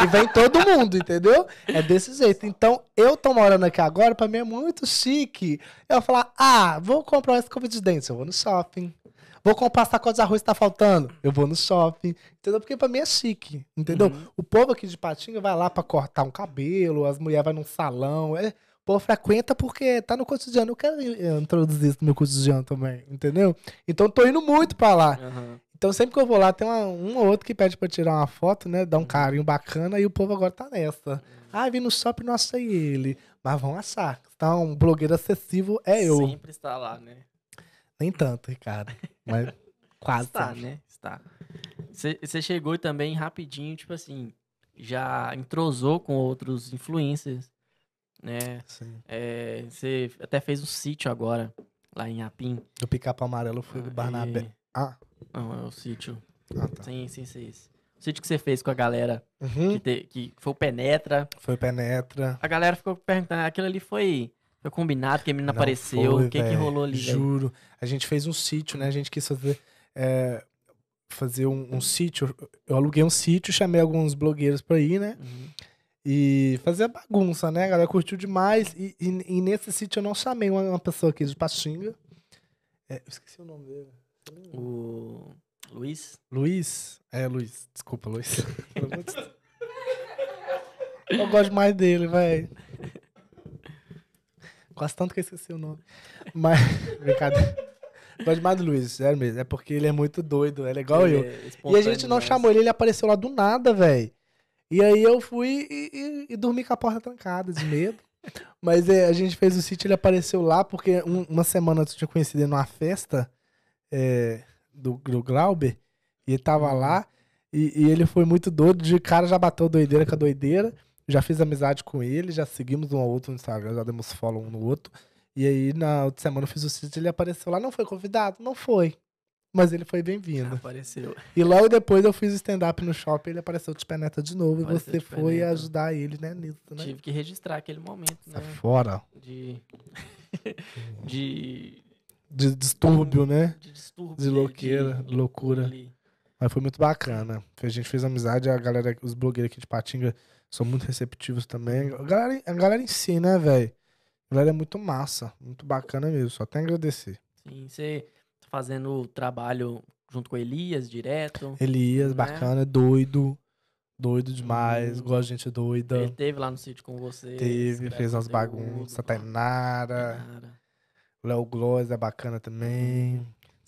e vem todo mundo, entendeu? É desse jeito. Então, eu tô morando aqui agora, pra mim é muito chique. Eu falar, ah, vou comprar uma escova de dente, eu vou no shopping. Vou comprar sacola de arroz que tá faltando. Eu vou no shopping. Entendeu? Porque pra mim é chique. Entendeu? Uhum. O povo aqui de Patinga vai lá pra cortar um cabelo, as mulheres vão num salão. É... Pô, frequenta porque tá no cotidiano. Eu quero eh, introduzir isso no meu cotidiano também, entendeu? Então tô indo muito pra lá. Uhum. Então sempre que eu vou lá, tem uma, um ou outro que pede pra tirar uma foto, né? Dá um uhum. carinho bacana e o povo agora tá nessa. Uhum. Ah, vim no shopping, não achei ele. Mas vão achar. Então, um blogueiro acessível é eu. Sempre está lá, né? Nem tanto, Ricardo. Mas quase. Está, né? Está. Você chegou também rapidinho, tipo assim, já entrosou com outros influencers né? Sim. É, você até fez um sítio agora, lá em Apim. Do Picapo Amarelo foi ah, Barnabé. E... Ah. Não, é o sítio. Ah, tá. Sim, sim, sim. O sítio que você fez com a galera, uhum. que, te, que foi o Penetra. Foi o Penetra. A galera ficou perguntando, aquilo ali foi... Foi combinado que a menina não apareceu, o que, que rolou ali? Juro. A gente fez um sítio, né? A gente quis fazer, é, fazer um, um uhum. sítio. Eu aluguei um sítio, chamei alguns blogueiros pra ir, né? Uhum. E fazia bagunça, né? A galera curtiu demais. E, e, e nesse sítio eu não chamei uma, uma pessoa aqui de Paxinga. É, eu esqueci o nome dele. O. Luiz? Luiz? É, Luiz. Desculpa, Luiz. eu gosto mais dele, velho. Quase tanto que eu esqueci o nome. Mas. Brincadeira. Gosto mais do Luiz, sério mesmo. É porque ele é muito doido, ele é igual ele eu. É e a gente não chamou ele, ele apareceu lá do nada, velho. E aí eu fui e, e, e dormi com a porta trancada, de medo. Mas é, a gente fez o sítio, ele apareceu lá, porque um, uma semana antes eu tinha conhecido ele numa festa é, do, do Glauber, e ele tava lá, e, e, ele foi muito doido, de cara já bateu doideira com a doideira, já fiz amizade com ele, já seguimos um ao outro no Instagram, já demos follow um no outro, e aí na outra semana eu fiz o sítio, ele apareceu lá, não foi convidado? Não foi. Mas ele foi bem-vindo. Apareceu. E logo depois eu fiz stand-up no shopping, ele apareceu de peneta de novo. Apareceu e você foi ajudar ele, né, nisso, né? Tive que registrar aquele momento, tá né? Tá fora. De. de. De distúrbio, né? De distúrbio. De louqueira, de... loucura. Mas foi muito bacana. A gente fez amizade, a galera, os blogueiros aqui de Patinga são muito receptivos também. A galera, a galera em si, né, velho? A galera é muito massa, muito bacana mesmo. Só tem a agradecer. Sim, você fazendo trabalho junto com Elias direto. Elias, né? bacana, é doido. Doido demais, hum. a gente doida. Ele teve lá no sítio com você. Teve, fez umas bagunças, Tainara. Tainara. Léo Gloss é bacana também.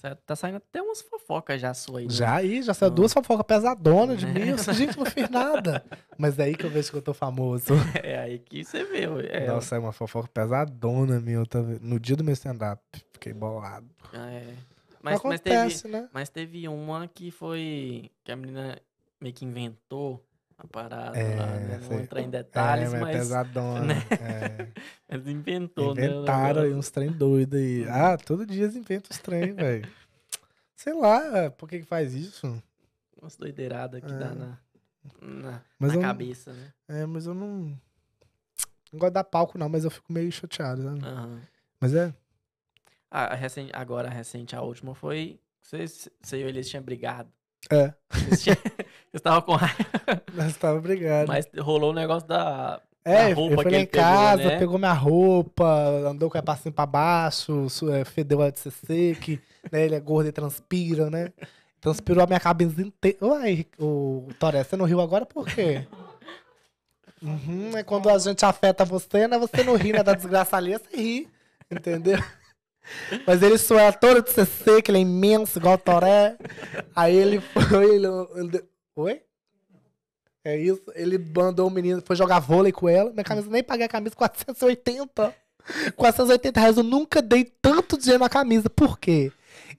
Uhum. Tá saindo até umas fofocas já sua aí. Né? Já aí, já saiu uhum. duas fofocas pesadonas de é. mim. Eu, gente, não fiz nada. Mas é aí que eu vejo que eu tô famoso. É aí que você vê. É. Nossa, é uma fofoca pesadona meu No dia do meu stand-up. Fiquei bolado. Ah, é. Mas, Acontece, mas teve, né? Mas teve uma que foi. que a menina meio que inventou a parada é, lá, né? Não entrar em detalhes, é, mas... É pesadona, né? é. Mas inventou, né, Inventaram né? aí uns trem doido aí. Uhum. Ah, todo dia eles inventam os trem, velho. Sei lá, por que que faz isso? Umas doideiradas que é. dá na, na, mas na cabeça, né? É, mas eu não... Não gosto de dar palco não, mas eu fico meio chateado, né? Uhum. Mas é, ah, a recente, agora, a recente, a última foi. Vocês, você e eles tinham brigado. É. Vocês estavam com raiva. Nós estávamos brigando. Mas rolou o um negócio da. É, roupa eu fui lá em casa, pegou, né? pegou, minha roupa, andou com a passinho pra baixo, é, fedeu a de CC, que né, ele é gordo e transpira, né? Transpirou a minha cabeça inteira. Uai, o Toré, você é não riu agora por quê? Uhum, é quando a gente afeta você, né? Você não ri, né? Da desgraça ali você ri. Entendeu? Mas ele era todo de CC, que ele é imenso, igual o Toré. Aí ele foi. Ele, ele, Oi? É isso. Ele mandou o menino, foi jogar vôlei com ela. Minha camisa, nem paguei a camisa, 480. 480 reais. Eu nunca dei tanto dinheiro na camisa. Por quê?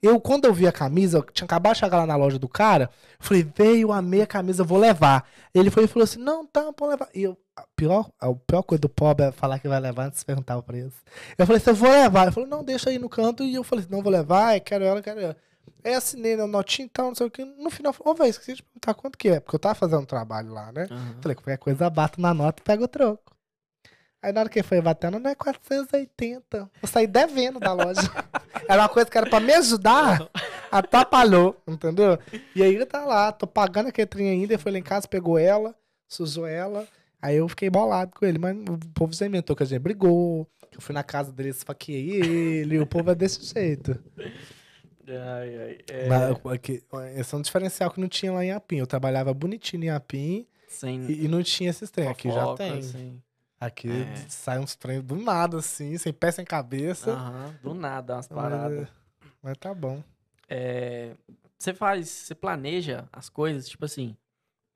Eu, quando eu vi a camisa, eu tinha acabado de chegar lá na loja do cara, falei, veio, amei a camisa, vou levar. Ele foi e falou assim, não, tá, vou levar. E eu, a pior, a pior coisa do pobre é falar que vai levar antes de perguntar o preço. Eu falei assim, eu vou levar. Ele falou, não, deixa aí no canto. E eu falei não, vou levar, quero ela, quero ela. Aí assinei na notinha e então, tal, não sei o que. No final, ô, oh, velho, esqueci de perguntar quanto que é, porque eu tava fazendo um trabalho lá, né? Uhum. Falei, qualquer coisa, bato na nota e pego o troco. Aí na hora que foi batendo, não é 480. Eu saí devendo da loja. era uma coisa que era pra me ajudar, atrapalhou, entendeu? E aí ele tá lá, tô pagando a quetrinha ainda, foi lá em casa, pegou ela, sujou ela. Aí eu fiquei bolado com ele, mas o povo se inventou que a gente brigou, que eu fui na casa dele, esfaqueei ele, o povo é desse jeito. Ai, ai, é... Mas, aqui, é esse é um diferencial que não tinha lá em Apim. Eu trabalhava bonitinho em Apim Sem... e, e não tinha esses trem. Aqui já tem. Assim. Aqui é. sai uns treinos do nada, assim, sem pé, sem cabeça. Uhum, do nada, umas paradas. Mas, mas tá bom. É, você faz, você planeja as coisas, tipo assim,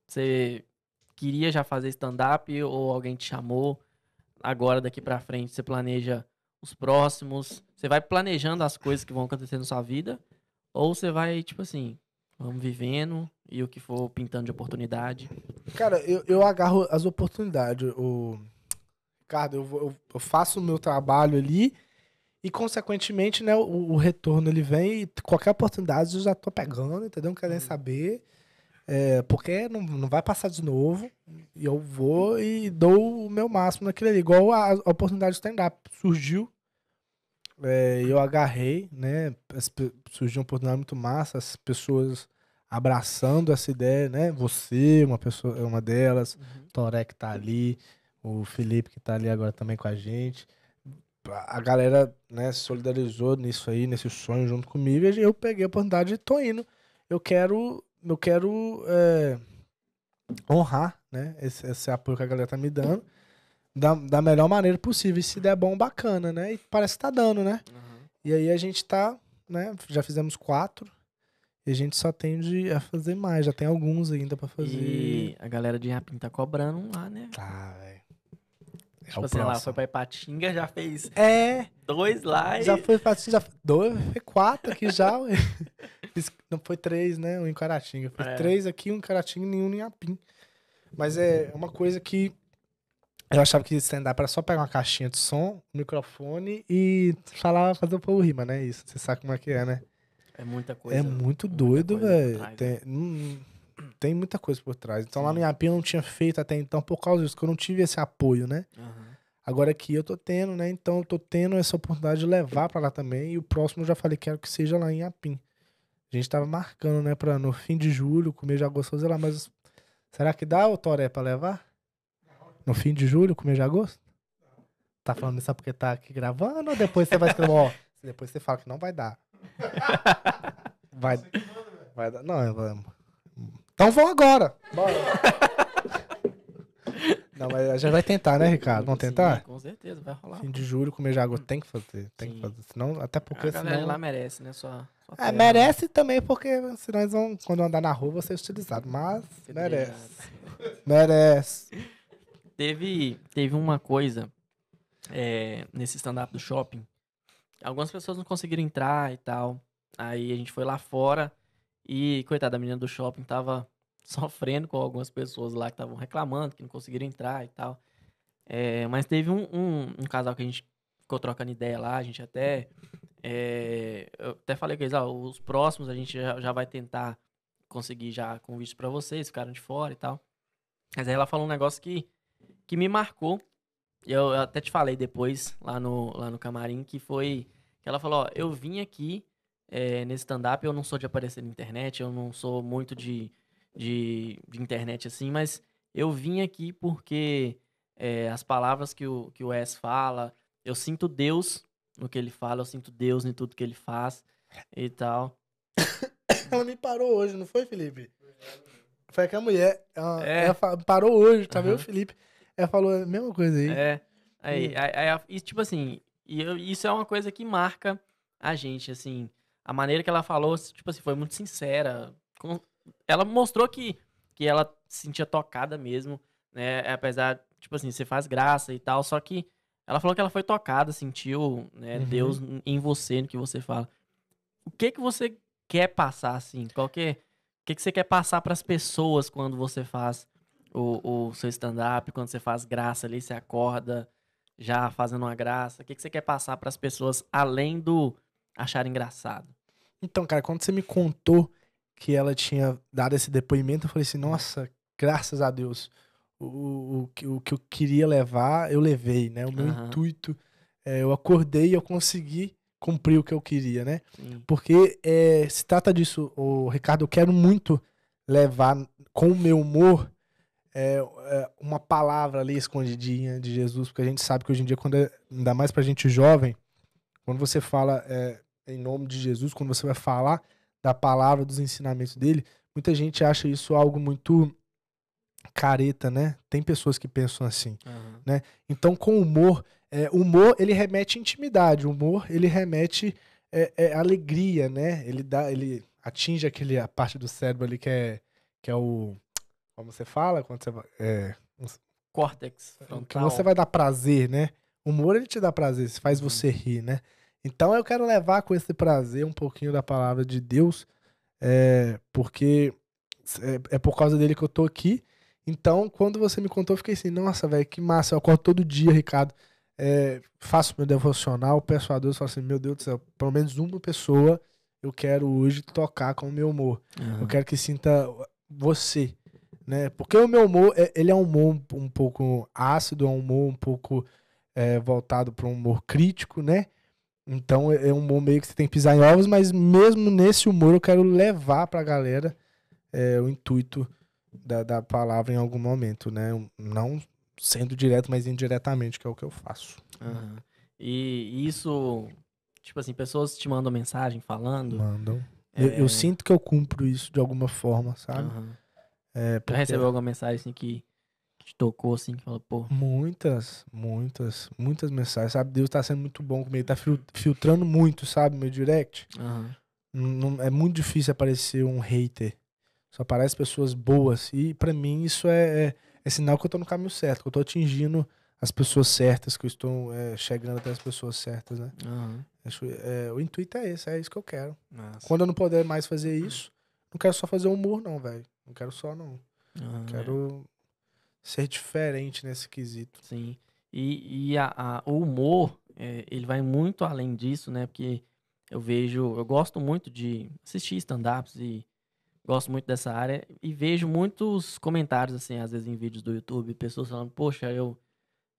você queria já fazer stand-up ou alguém te chamou, agora daqui pra frente você planeja os próximos, você vai planejando as coisas que vão acontecer na sua vida, ou você vai, tipo assim, vamos vivendo e o que for pintando de oportunidade? Cara, eu, eu agarro as oportunidades, o... Eu Ricardo, eu, eu, eu faço o meu trabalho ali e, consequentemente, né, o, o, retorno ele vem e qualquer oportunidade eu já tô pegando, entendeu? Não uhum. saber. É, porque não, não vai passar de novo. E eu vou e dou o meu máximo naquilo ali. Igual a, a oportunidade de stand-up. Surgiu. É, eu agarrei, né? surgiu uma oportunidade muito massa. As pessoas abraçando essa ideia, né? Você, uma pessoa, uma delas, uhum. Toré que tá ali o Felipe que tá ali agora também com a gente. A galera, né, se solidarizou nisso aí, nesse sonho junto comigo, e eu peguei a oportunidade e tô indo. Eu quero, eu quero é, honrar, né, esse, esse, apoio que a galera tá me dando da, da melhor maneira possível. E se der bom, bacana, né? E parece que tá dando, né? Uhum. E aí a gente tá, né, já fizemos quatro, e a gente só tende a fazer mais, já tem alguns ainda para fazer. E a galera de Rapim tá cobrando lá, né? Tá, velho. É tipo, sei assim, lá, foi pra Ipatinga, já fez é, dois lá. Já e... foi Ipatinga, já dois, foi quatro aqui já. Não foi três, né? Um em Caratinga. Foi é. três aqui, um em Caratinga e nenhum em Apim. Mas é uma coisa que eu achava que stand-up era só pegar uma caixinha de som, um microfone e falar, fazer o povo rima, né? Isso, você sabe como é que é, né? É muita coisa. É muito doido, velho. Tem... Né? Hum, hum tem muita coisa por trás. Então Sim. lá no IAP eu não tinha feito até então por causa disso, que eu não tive esse apoio, né? Uhum. Agora aqui eu tô tendo, né? Então eu tô tendo essa oportunidade de levar para lá também. E o próximo eu já falei, quero que seja lá em Iapim. A gente tava marcando, né, pra no fim de julho, começo de agosto, fazer lá, mas será que dá o Toré pra levar? No fim de julho, começo de agosto? Tá falando isso porque tá aqui gravando ou depois você vai escrever, ó, depois você fala que não vai dar. Vai, vai dar. Não, vamos. Então vão agora. Bora. Não, mas a gente vai tentar, né, Ricardo? Vamos tentar? Sim, com certeza, vai rolar. Fim de julho, comer água, tem que fazer. Tem Sim. que fazer. Senão, até porque. A galera senão... lá merece, né? Só, é, né? merece também, porque senão eles vão, quando andar na rua, vão ser utilizados. Mas merece. merece. Teve, teve uma coisa é, nesse stand-up do shopping. Algumas pessoas não conseguiram entrar e tal. Aí a gente foi lá fora e, coitada, a menina do shopping tava sofrendo com algumas pessoas lá que estavam reclamando, que não conseguiram entrar e tal. É, mas teve um, um, um, casal que a gente ficou trocando ideia lá, a gente até. É, eu até falei com eles, ó, ah, os próximos a gente já, já vai tentar conseguir já convite para vocês, ficaram de fora e tal. Mas aí ela falou um negócio que, que me marcou. E eu, eu até te falei depois, lá no, lá no camarim, que foi. Que ela falou, ó, eu vim aqui é, nesse stand-up eu não sou de aparecer na internet, eu não sou muito de, de, de internet assim, mas eu vim aqui porque é, as palavras que o, que o Wes fala, eu sinto Deus no que ele fala, eu sinto Deus em tudo que ele faz e tal. Ela me parou hoje, não foi, Felipe? Foi que a mulher, ela, é. ela parou hoje, tá uhum. vendo, Felipe? Ela falou a mesma coisa aí. É. Aí, hum. aí, aí, e tipo assim, e eu, isso é uma coisa que marca a gente, assim a maneira que ela falou, assim, tipo assim, foi muito sincera. Ela mostrou que, que ela se sentia tocada mesmo, né? É, apesar, tipo assim, você faz graça e tal, só que ela falou que ela foi tocada, sentiu né, uhum. Deus em você, no que você fala. O que que você quer passar, assim? Qual que, é, o que, que você quer passar para as pessoas quando você faz o, o seu stand-up, quando você faz graça ali, você acorda já fazendo uma graça? O que, que você quer passar para as pessoas além do acharam engraçado. Então, cara, quando você me contou que ela tinha dado esse depoimento, eu falei assim, nossa, graças a Deus, o, o, o que eu queria levar, eu levei, né? O meu uhum. intuito, é, eu acordei e eu consegui cumprir o que eu queria, né? Sim. Porque é, se trata disso, o Ricardo, eu quero muito levar com o meu humor é, é, uma palavra ali escondidinha de Jesus, porque a gente sabe que hoje em dia, quando é, ainda mais pra gente jovem, quando você fala é, em nome de Jesus, quando você vai falar da palavra, dos ensinamentos dele, muita gente acha isso algo muito careta, né? Tem pessoas que pensam assim, uhum. né? Então, com humor, é, humor ele remete intimidade, humor ele remete é, é, alegria, né? Ele dá, ele atinge aquele a parte do cérebro ali que é que é o como você fala quando você é, um, córtex frontal. você vai dar prazer, né? Humor ele te dá prazer, faz uhum. você rir, né? Então eu quero levar com esse prazer um pouquinho da palavra de Deus, é, porque é, é, por causa dele que eu tô aqui. Então, quando você me contou, eu fiquei assim, nossa, velho, que massa, eu acordo todo dia, Ricardo. É, faço meu devocional, peço a Deus, falo assim, meu Deus do céu, pelo menos uma pessoa eu quero hoje tocar com o meu humor. Uhum. Eu quero que sinta você, né? Porque o meu humor, é, ele é um humor um pouco ácido, é um humor um pouco é, voltado para um humor crítico, né? Então é, é um bom meio que você tem que pisar em ovos, mas mesmo nesse humor eu quero levar pra galera é, o intuito da, da palavra em algum momento, né? Não sendo direto, mas indiretamente, que é o que eu faço. Uhum. E isso, tipo assim, pessoas te mandam mensagem falando? Mandam. É... Eu, eu, sinto que eu cumpro isso de alguma forma, sabe? Uhum. É, porque... Já recebeu alguma mensagem assim que te tocou assim, que falou, pô. Muitas, muitas, muitas mensagens, sabe? Deus tá sendo muito bom comigo, tá filtrando muito, sabe, meu direct. Uhum. é muito difícil aparecer um hater. Só aparece pessoas boas. E para mim isso é, é, é, sinal que eu tô no caminho certo, que eu tô atingindo as pessoas certas, que eu estou é, chegando até as pessoas certas, né? Uhum. Acho, é, o intuito é esse, é isso que eu quero. Nossa. Quando eu não puder mais fazer isso, não quero só fazer humor, não, velho. Não quero só, não. Uhum. Quero ser diferente nesse quesito. Sim. E, e a, a, o humor, é, ele vai muito além disso, né? Porque eu vejo, eu gosto muito de assistir stand-ups e gosto muito dessa área e vejo muitos comentários, assim, às vezes em vídeos do YouTube, pessoas falando, poxa, eu,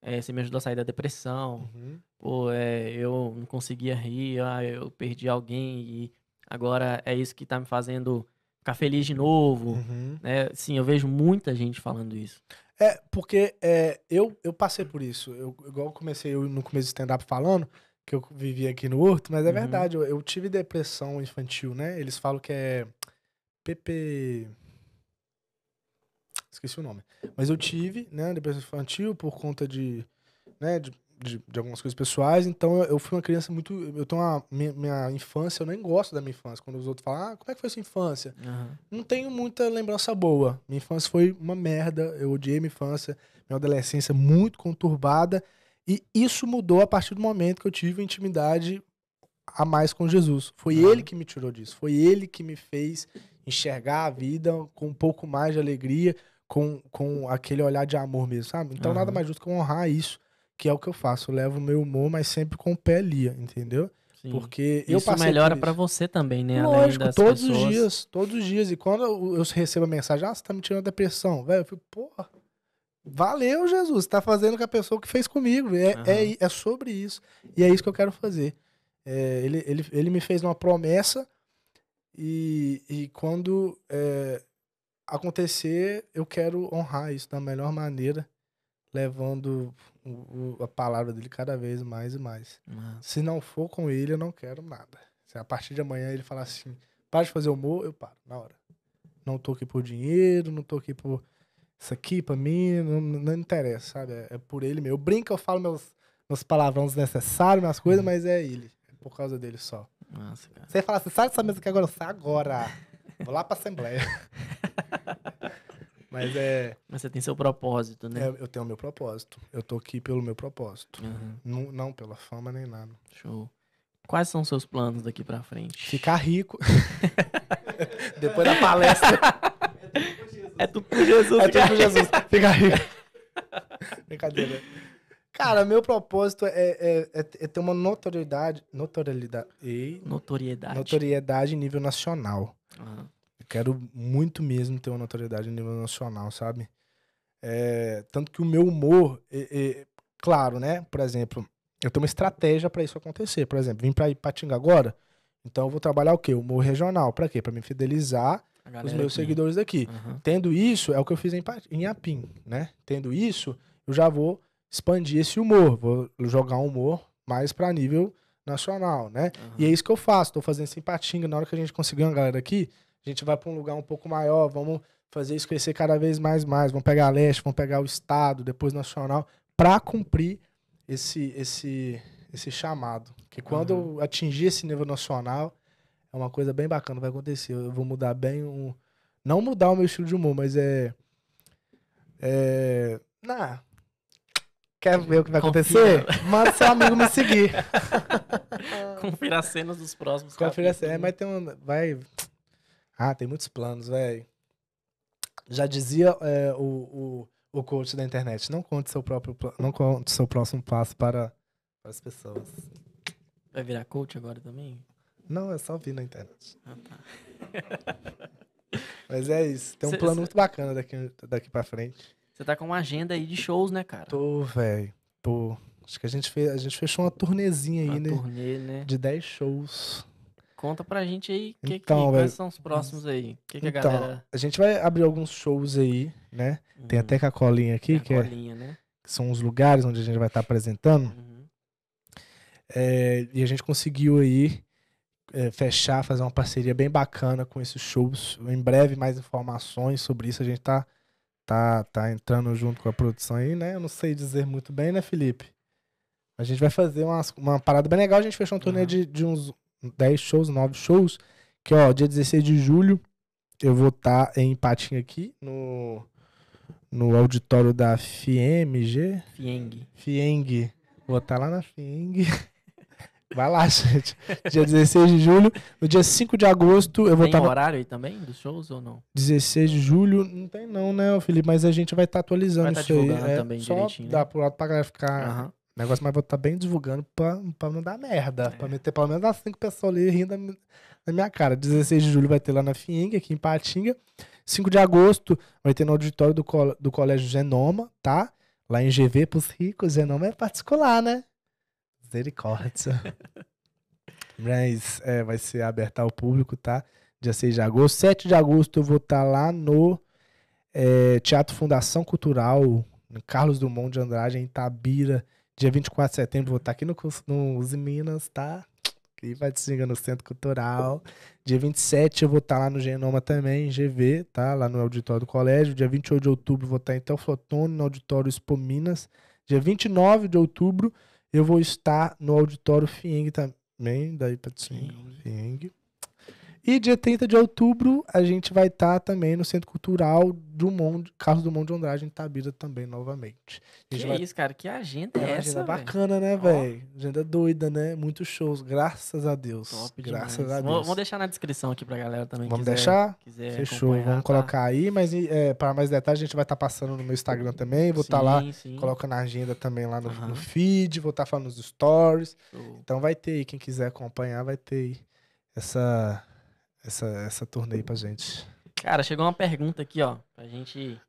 é, você me ajudou a sair da depressão, uhum. pô, é, eu não conseguia rir, ah, eu perdi alguém e agora é isso que tá me fazendo ficar feliz de novo. Uhum. Né? Sim, eu vejo muita gente falando isso. É, porque é, eu, eu passei por isso. Eu, igual eu comecei eu, no começo do stand-up falando, que eu vivi aqui no Horto, mas é uhum. verdade, eu, eu, tive depressão infantil, né? Eles falam que é PP. Esqueci o nome. Mas eu tive, né, depressão infantil por conta de, né, de de, de, algumas coisas pessoais, então eu, fui uma criança muito. Eu tenho uma. Minha, minha, infância, eu nem gosto da minha infância. Quando os outros falam, ah, como é que foi sua infância? Uhum. Não tenho muita lembrança boa. Minha infância foi uma merda, eu odiei minha infância, minha adolescência muito conturbada. E isso mudou a partir do momento que eu tive intimidade a mais com Jesus. Foi uhum. ele que me tirou disso, foi ele que me fez enxergar a vida com um pouco mais de alegria, com, com aquele olhar de amor mesmo, sabe? Então, uhum. nada mais justo que honrar isso que é o que eu faço. Eu levo o meu humor, mas sempre com o pé ali, entendeu? Sim. Porque isso eu melhora para você também, né? Lógico, todos pessoas. os dias, todos os dias. E quando eu, recebo a mensagem, ah, você tá me tirando depressão, velho, eu fico, porra, valeu, Jesus, tá fazendo com a pessoa que fez comigo. É, é, é sobre isso. E é isso que eu quero fazer. É, ele, ele, ele me fez uma promessa e, e quando é, acontecer, eu quero honrar isso da melhor maneira, levando o, a palavra dele cada vez mais e mais. Se não for com ele, eu não quero nada. Se a partir de amanhã ele falar assim, para de fazer humor, eu paro, na hora. Não tô aqui por dinheiro, não tô aqui por isso aqui pra mim, não, não interessa, sabe? É, é por ele mesmo. Eu brinco, eu falo meus, meus palavrões necessários, minhas coisas, uhum. mas é ele. É por causa dele só. Nossa, cara. Você fala assim, sai dessa mesa que agora, saio agora. Vou lá pra Assembleia. Mas é. Mas você tem seu propósito, né? É, eu tenho meu propósito. Eu tô aqui pelo meu propósito. Uhum. Não, não pela fama nem nada. Show. Quais são seus planos daqui para frente? Ficar rico. Depois da palestra. É tudo por Jesus. É tudo por Jesus. Ficar rico. Brincadeira. Cara, meu propósito é, é, é, é ter uma notoriedade. Notoriedade. E... Notoriedade. Notoriedade em nível nacional. Uhum. Eu quero muito mesmo ter uma notoriedade a nível nacional, sabe? É, tanto que o meu humor, é, é, claro, né? Por exemplo, eu tenho uma estratégia para isso acontecer. Por exemplo, vim para Ipatinga agora, então eu vou trabalhar o quê? O humor regional. Para quê? Para me fidelizar os meus aqui. seguidores daqui. Uhum. Tendo isso, é o que eu fiz em, em Apim, né? Tendo isso, eu já vou expandir esse humor, vou jogar um humor mais para nível nacional, né? Uhum. E é isso que eu faço, tô fazendo simpatinga. Na hora que a gente conseguir uma galera aqui, a gente vai para um lugar um pouco maior, vamos fazer isso crescer cada vez mais, mais. Vamos pegar a leste, vamos pegar o estado, depois nacional, para cumprir esse, esse, esse chamado. Que quando uhum. eu atingir esse nível nacional, é uma coisa bem bacana, vai acontecer. Eu vou mudar bem o. Não mudar o meu estilo de humor, mas é. É. Quer ver o que vai acontecer? Manda seu amigo me seguir. Confira as cenas dos próximos. Confira as cenas. É, mas tem um. Vai. Ah, tem muitos planos, velho. Já dizia é, o, o, o coach da internet, não conte seu próprio não conte seu próximo passo para, para as pessoas. Vai virar coach agora também? Não, é só vir na internet. Ah, tá. Mas é isso. Tem um cê, plano cê... muito bacana daqui, daqui pra frente. Você tá com uma agenda aí de shows, né, cara? Tô, velho. Tô. Acho que a gente, fez, a gente fechou uma turnezinha uma aí, né? Turnê, né? De 10 shows. Conta pra gente aí que, então, que, quais são os próximos aí. Que que a então, galera... a gente vai abrir alguns shows aí, né? Uhum. Tem até com a colinha aqui, que, é colinha, é, né? são os lugares onde a gente vai estar tá apresentando. Uhum. É, e a gente conseguiu aí é, fechar, fazer uma parceria bem bacana com esses shows. Em breve, mais informações sobre isso. A gente tá, tá, tá entrando junto com a produção aí, né? Eu não sei dizer muito bem, né, Felipe? A gente vai fazer umas, uma parada bem legal. A gente fechou um uhum. de, de uns 10 shows, 9 shows. Que, ó, dia 16 de julho eu vou estar tá em Patinho aqui, no, no auditório da FIMG. FIENG. FIENG. Vou estar tá lá na FIENG. Vai lá, gente. Dia 16 de julho. No dia 5 de agosto eu vou estar. Tem tá horário no... aí também dos shows ou não? 16 de julho. Não tem, não, né, Felipe? Mas a gente vai estar tá atualizando vai tá isso aí. É, só direitinho, né? dá pro lado pra galera ficar uhum. Negócio, mas vou estar tá bem divulgando pra, pra não dar merda. É. Pra meter pelo menos as cinco pessoas ali rindo na, minha cara. 16 de julho vai ter lá na Fieng, aqui em Patinga. 5 de agosto vai ter no auditório do, col do Colégio Genoma, tá? Lá em GV, pros ricos, Genoma é particular, né? Misericórdia. mas é, vai ser aberto ao público, tá? Dia 6 de agosto. 7 de agosto eu vou estar tá lá no é, Teatro Fundação Cultural, Carlos Dumont de Andrade, em Tabira Dia 24 de setembro, vou estar tá aqui no, no Use Minas, tá? Que vai te no Centro Cultural. Dia 27 eu vou estar tá lá no Genoma também, em GV, tá? Lá no auditório do colégio. Dia 28 de outubro vou estar tá em Teoflotone, no auditório Expo Minas. Dia 29 de outubro eu vou estar no auditório Fieng também, daí para Fieng. Fieng. E dia 30 de outubro a gente vai estar tá também no Centro Cultural do Mundo, Carlos Mundo de Andrade, em Tabira também, novamente. Que vai... isso, cara, que agenda é, é essa, agenda bacana, né, velho? Agenda doida, né? Muitos shows, graças a Deus. Top graças demais. a Deus. Vamos deixar na descrição aqui pra galera também. Vamos quiser, deixar? Quiser Fechou, vamos tá. colocar aí, mas é, para mais detalhes a gente vai estar tá passando no meu Instagram também, vou estar tá lá, sim. coloca na agenda também lá no, no feed, vou estar tá falando nos stories. Show. Então vai ter aí, quem quiser acompanhar vai ter aí essa essa, essa turnê aí pra gente. Cara, chegou uma pergunta aqui, ó, pra gente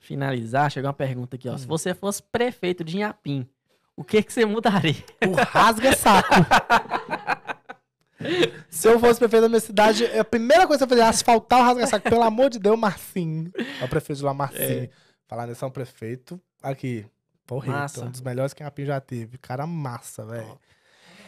finalizar. Chegou uma pergunta aqui, ó. Hum. Se você fosse prefeito de Inhapim, o que que você mudaria? O rasga saco. Se eu fosse prefeito da minha cidade, a primeira coisa que eu faria é asfaltar o rasga-saco. Pelo amor de Deus, Marcinho. É o prefeito de lá, Marcinho. É. Falar nesse é um prefeito aqui. Porra, é um dos melhores que a Inhapim já teve. Cara massa, velho.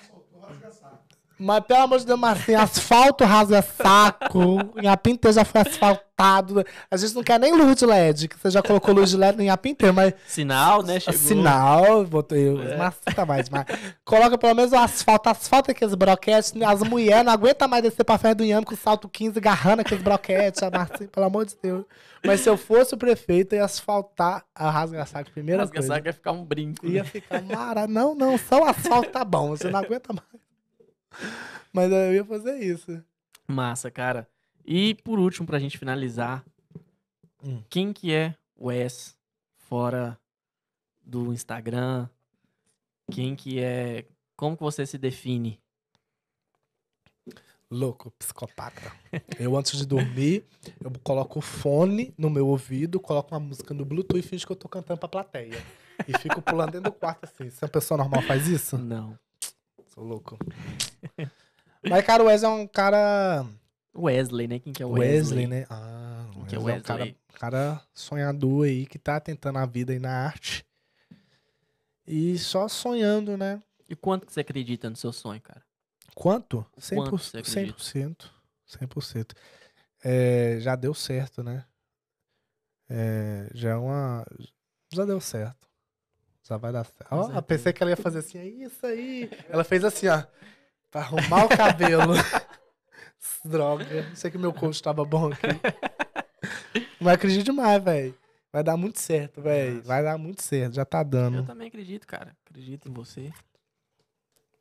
Asfaltou o rasga-saco. Mas pelo amor de Deus, mas assim, asfalto rasga é saco. minha inteiro já foi asfaltado. A gente não quer nem luz de LED, que você já colocou luz de LED no Inhapim inteiro, mas. Sinal, né? Ah, chegou. Sinal, botei. É. tá mais, mas. Coloca pelo menos o asfalto, asfalto asfalta é aqueles broquetes. Né? As mulheres não aguentam mais descer pra frente do Inhame com salto 15, agarrando aqueles broquetes. Marci, pelo amor de Deus. Mas se eu fosse o prefeito, ia asfaltar a rasga-saco primeiro. Rasga-saco ia ficar um brinco. Ia né? ficar mara. Não, não, só o asfalto tá bom, você não aguenta mais. Mas eu ia fazer isso. Massa, cara. E por último, pra gente finalizar, hum. quem que é Wes fora do Instagram? Quem que é. Como que você se define? Louco, psicopata. eu, antes de dormir, eu coloco o fone no meu ouvido, coloco uma música no Bluetooth e finge que eu tô cantando pra plateia. E fico pulando dentro do quarto assim. Se uma pessoa normal faz isso? Não. Sou louco. Mas, cara, o Wes é um cara. Wesley, né? Quem que é o Wesley? Wesley, né? Ah, Quem que é, Wesley? é um cara, cara sonhador aí que tá tentando a vida aí na arte. E só sonhando, né? E quanto que você acredita no seu sonho, cara? Quanto? 100%. Quanto você 100%. 100%. É, já deu certo, né? É, já é uma. Já deu certo. Já vai dar certo. Ó, pensei que ela ia fazer assim, é isso aí. Ela fez assim, ó. Pra arrumar o cabelo. Droga. Não sei que meu coach tava bom aqui. Mas acredito demais, velho. Vai dar muito certo, velho. Vai dar muito certo. Já tá dando. Eu também acredito, cara. Acredito em você.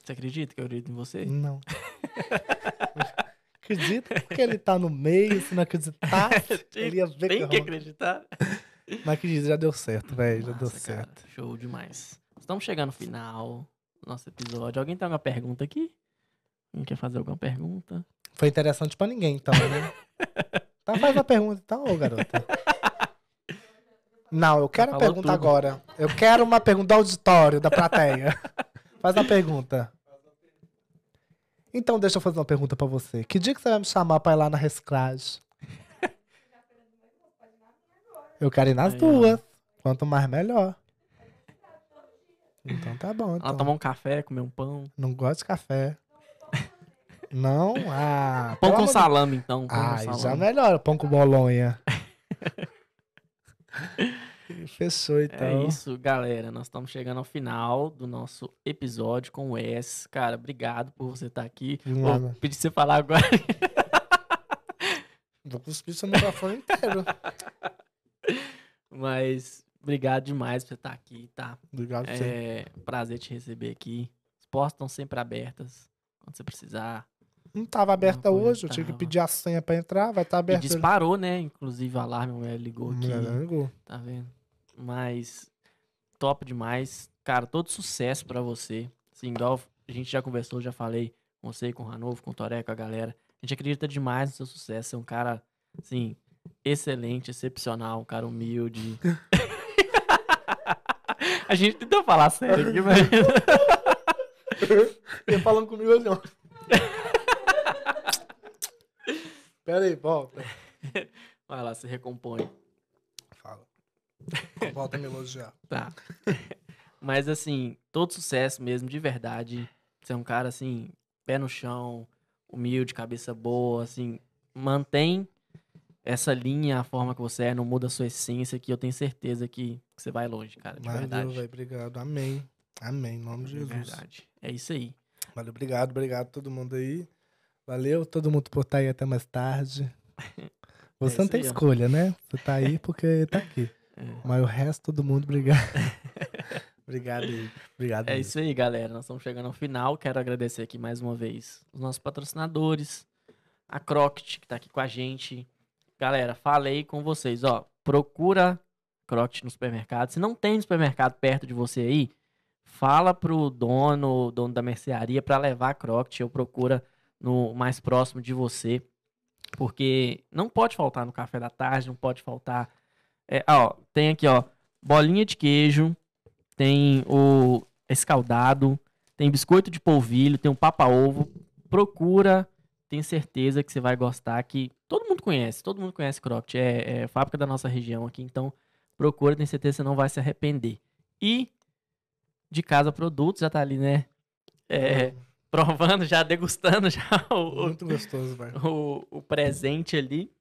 Você acredita que eu acredito em você? Não. acredito porque ele tá no meio. Se não acreditar, ele ia ver Tem que, que acreditar. Mas acredito, já deu certo, velho. Já deu certo. show demais. Estamos chegando no final do nosso episódio. Alguém tem alguma pergunta aqui? Não quer fazer alguma pergunta? Foi interessante pra ninguém, então, né? tá, faz a pergunta então, ô garota. Não, eu quero tá a pergunta tudo. agora. Eu quero uma pergunta do auditório, da plateia. faz a pergunta. Então, deixa eu fazer uma pergunta pra você. Que dia que você vai me chamar pra ir lá na reciclagem? Eu quero ir nas é. duas. Quanto mais, melhor. Então tá bom. Então. Ela tomar um café, comer um pão. Não gosto de café. Não, ah. Pão com salame, então. Pão ah, com é já melhor, pão com bolonha. Fechou, é então. É isso, galera. Nós estamos chegando ao final do nosso episódio com o S. Cara, obrigado por você estar tá aqui. Nada. Vou pedir você falar agora. Vou cuspir seu microfone inteiro. Mas obrigado demais por você estar tá aqui, tá? Obrigado por é, você. Prazer te receber aqui. As portas estão sempre abertas quando você precisar. Não estava aberta não hoje, eu tinha que pedir a senha para entrar, vai estar tá aberta. E disparou, hoje. né? Inclusive, o alarme, o ligou aqui. ligou. Tá vendo? Mas, top demais. Cara, todo sucesso para você. Sim, igual a gente já conversou, já falei com você, com o Ranovo, com o Toré, com a galera. A gente acredita demais no seu sucesso. Você é um cara, assim, excelente, excepcional, um cara humilde. a gente tentou falar sério aqui, mas. Ele falando comigo assim, ó. Pera aí, volta. Vai lá, se recompõe. Fala. Volta a me elogiar. Tá. Mas assim, todo sucesso mesmo, de verdade. Você é um cara assim, pé no chão, humilde, cabeça boa, assim, mantém essa linha, a forma que você é, não muda a sua essência, que eu tenho certeza que, você vai longe, cara. De Valeu, verdade. Véio, obrigado. Amém. Amém. Em nome de, de Jesus. Verdade. É isso aí. Valeu, obrigado, obrigado a todo mundo aí. Valeu todo mundo por estar tá aí até mais tarde. Você é não tem aí, escolha, ó. né? Você tá aí porque tá aqui. É. Mas o resto todo mundo, obrigado. obrigado, obrigado. É mesmo. isso aí, galera. Nós estamos chegando ao final. Quero agradecer aqui mais uma vez os nossos patrocinadores, a Croct, que tá aqui com a gente. Galera, falei com vocês, ó. Procura Croct no supermercado. Se não tem supermercado perto de você aí, fala pro dono, dono da mercearia, para levar a Croct Eu procura no mais próximo de você, porque não pode faltar no café da tarde, não pode faltar. É, ah, ó, tem aqui, ó, bolinha de queijo, tem o escaldado, tem biscoito de polvilho, tem um papa-ovo. Procura, tenho certeza que você vai gostar, que todo mundo conhece, todo mundo conhece Croft, é, é fábrica da nossa região aqui, então procura, tenho certeza que você não vai se arrepender. E de casa produtos, já tá ali, né? É, provando, já degustando já o, Muito gostoso, O, o presente ali.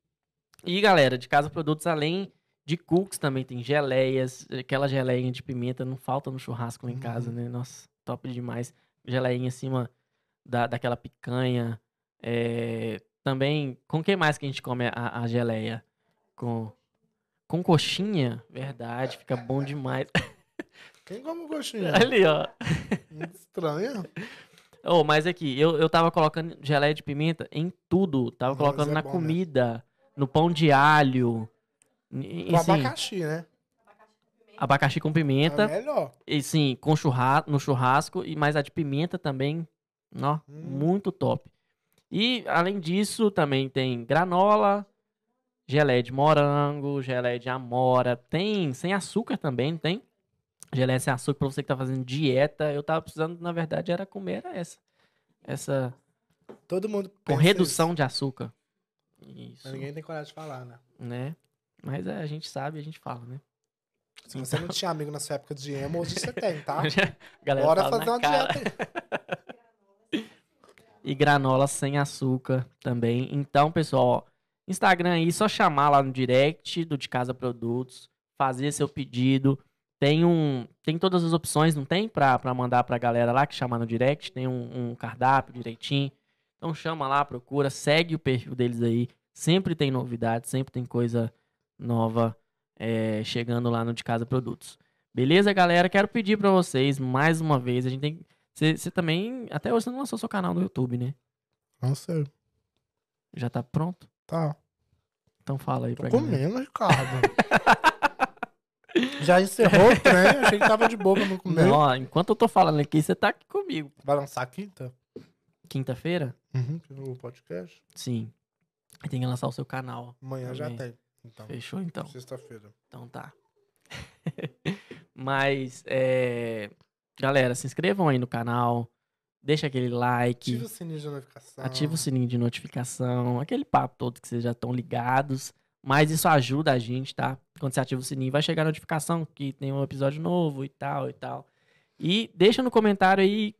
E galera, de casa produtos além de cookies também tem geleias, aquela geleinha de pimenta, não falta no churrasco lá em uhum. casa, uhum. né? Nossa, top demais. Geleinha acima da, daquela picanha. É, também, com que mais que a gente come a, a geleia? Com, com coxinha? Verdade, fica bom demais. Quem come coxinha? Ali, ó. Estranho. Oh, mas aqui, eu, eu tava colocando geleia de pimenta em tudo. Tava mas colocando é na bom, né? comida, né? no pão de alho. No assim, abacaxi, né? Abacaxi com pimenta. É melhor. E sim, com churrasco, no churrasco, e mais a de pimenta também. Ó, hum. muito top. E além disso, também tem granola, geleia de morango, geleia de amora, tem sem açúcar também, tem? Geleia sem açúcar para você que tá fazendo dieta. Eu tava precisando, na verdade, era comer essa. Essa. Todo mundo. Com redução isso. de açúcar. Isso. Mas ninguém tem coragem de falar, né? Né? Mas é, a gente sabe, a gente fala, né? Se você então... não tinha amigo na sua época de emo, hoje você tem, tá? Galera Bora fazer uma cara. dieta. e granola sem açúcar também. Então, pessoal, Instagram aí, só chamar lá no direct do De Casa Produtos, fazer seu pedido. Tem um. Tem todas as opções, não tem? Pra, pra mandar pra galera lá que chama no direct. Tem um, um cardápio direitinho. Então chama lá, procura, segue o perfil deles aí. Sempre tem novidade, sempre tem coisa nova é, chegando lá no De Casa Produtos. Beleza, galera? Quero pedir para vocês, mais uma vez, a gente tem. Você também. Até hoje você não lançou seu canal no YouTube, né? Não sei. Já tá pronto? Tá. Então fala aí Tô pra mim. Tô comendo, Ricardo. Já encerrou o trem, achei que tava de boba no começo. Não, enquanto eu tô falando aqui, você tá aqui comigo. Vai lançar quinta? Quinta-feira? Uhum, é o podcast. Sim. Tem que lançar o seu canal. Amanhã já tem. Então. Fechou então? Sexta-feira. Então tá. Mas, é... galera, se inscrevam aí no canal. Deixa aquele like. Ativa o sininho de notificação. Ativa o sininho de notificação. Aquele papo todo que vocês já estão ligados. Mas isso ajuda a gente, tá? Quando você ativa o sininho, vai chegar a notificação que tem um episódio novo e tal e tal. E deixa no comentário aí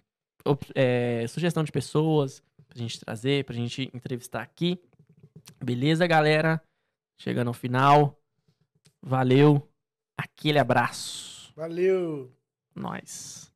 é, sugestão de pessoas pra gente trazer, pra gente entrevistar aqui. Beleza, galera? Chegando ao final. Valeu. Aquele abraço. Valeu. Nós.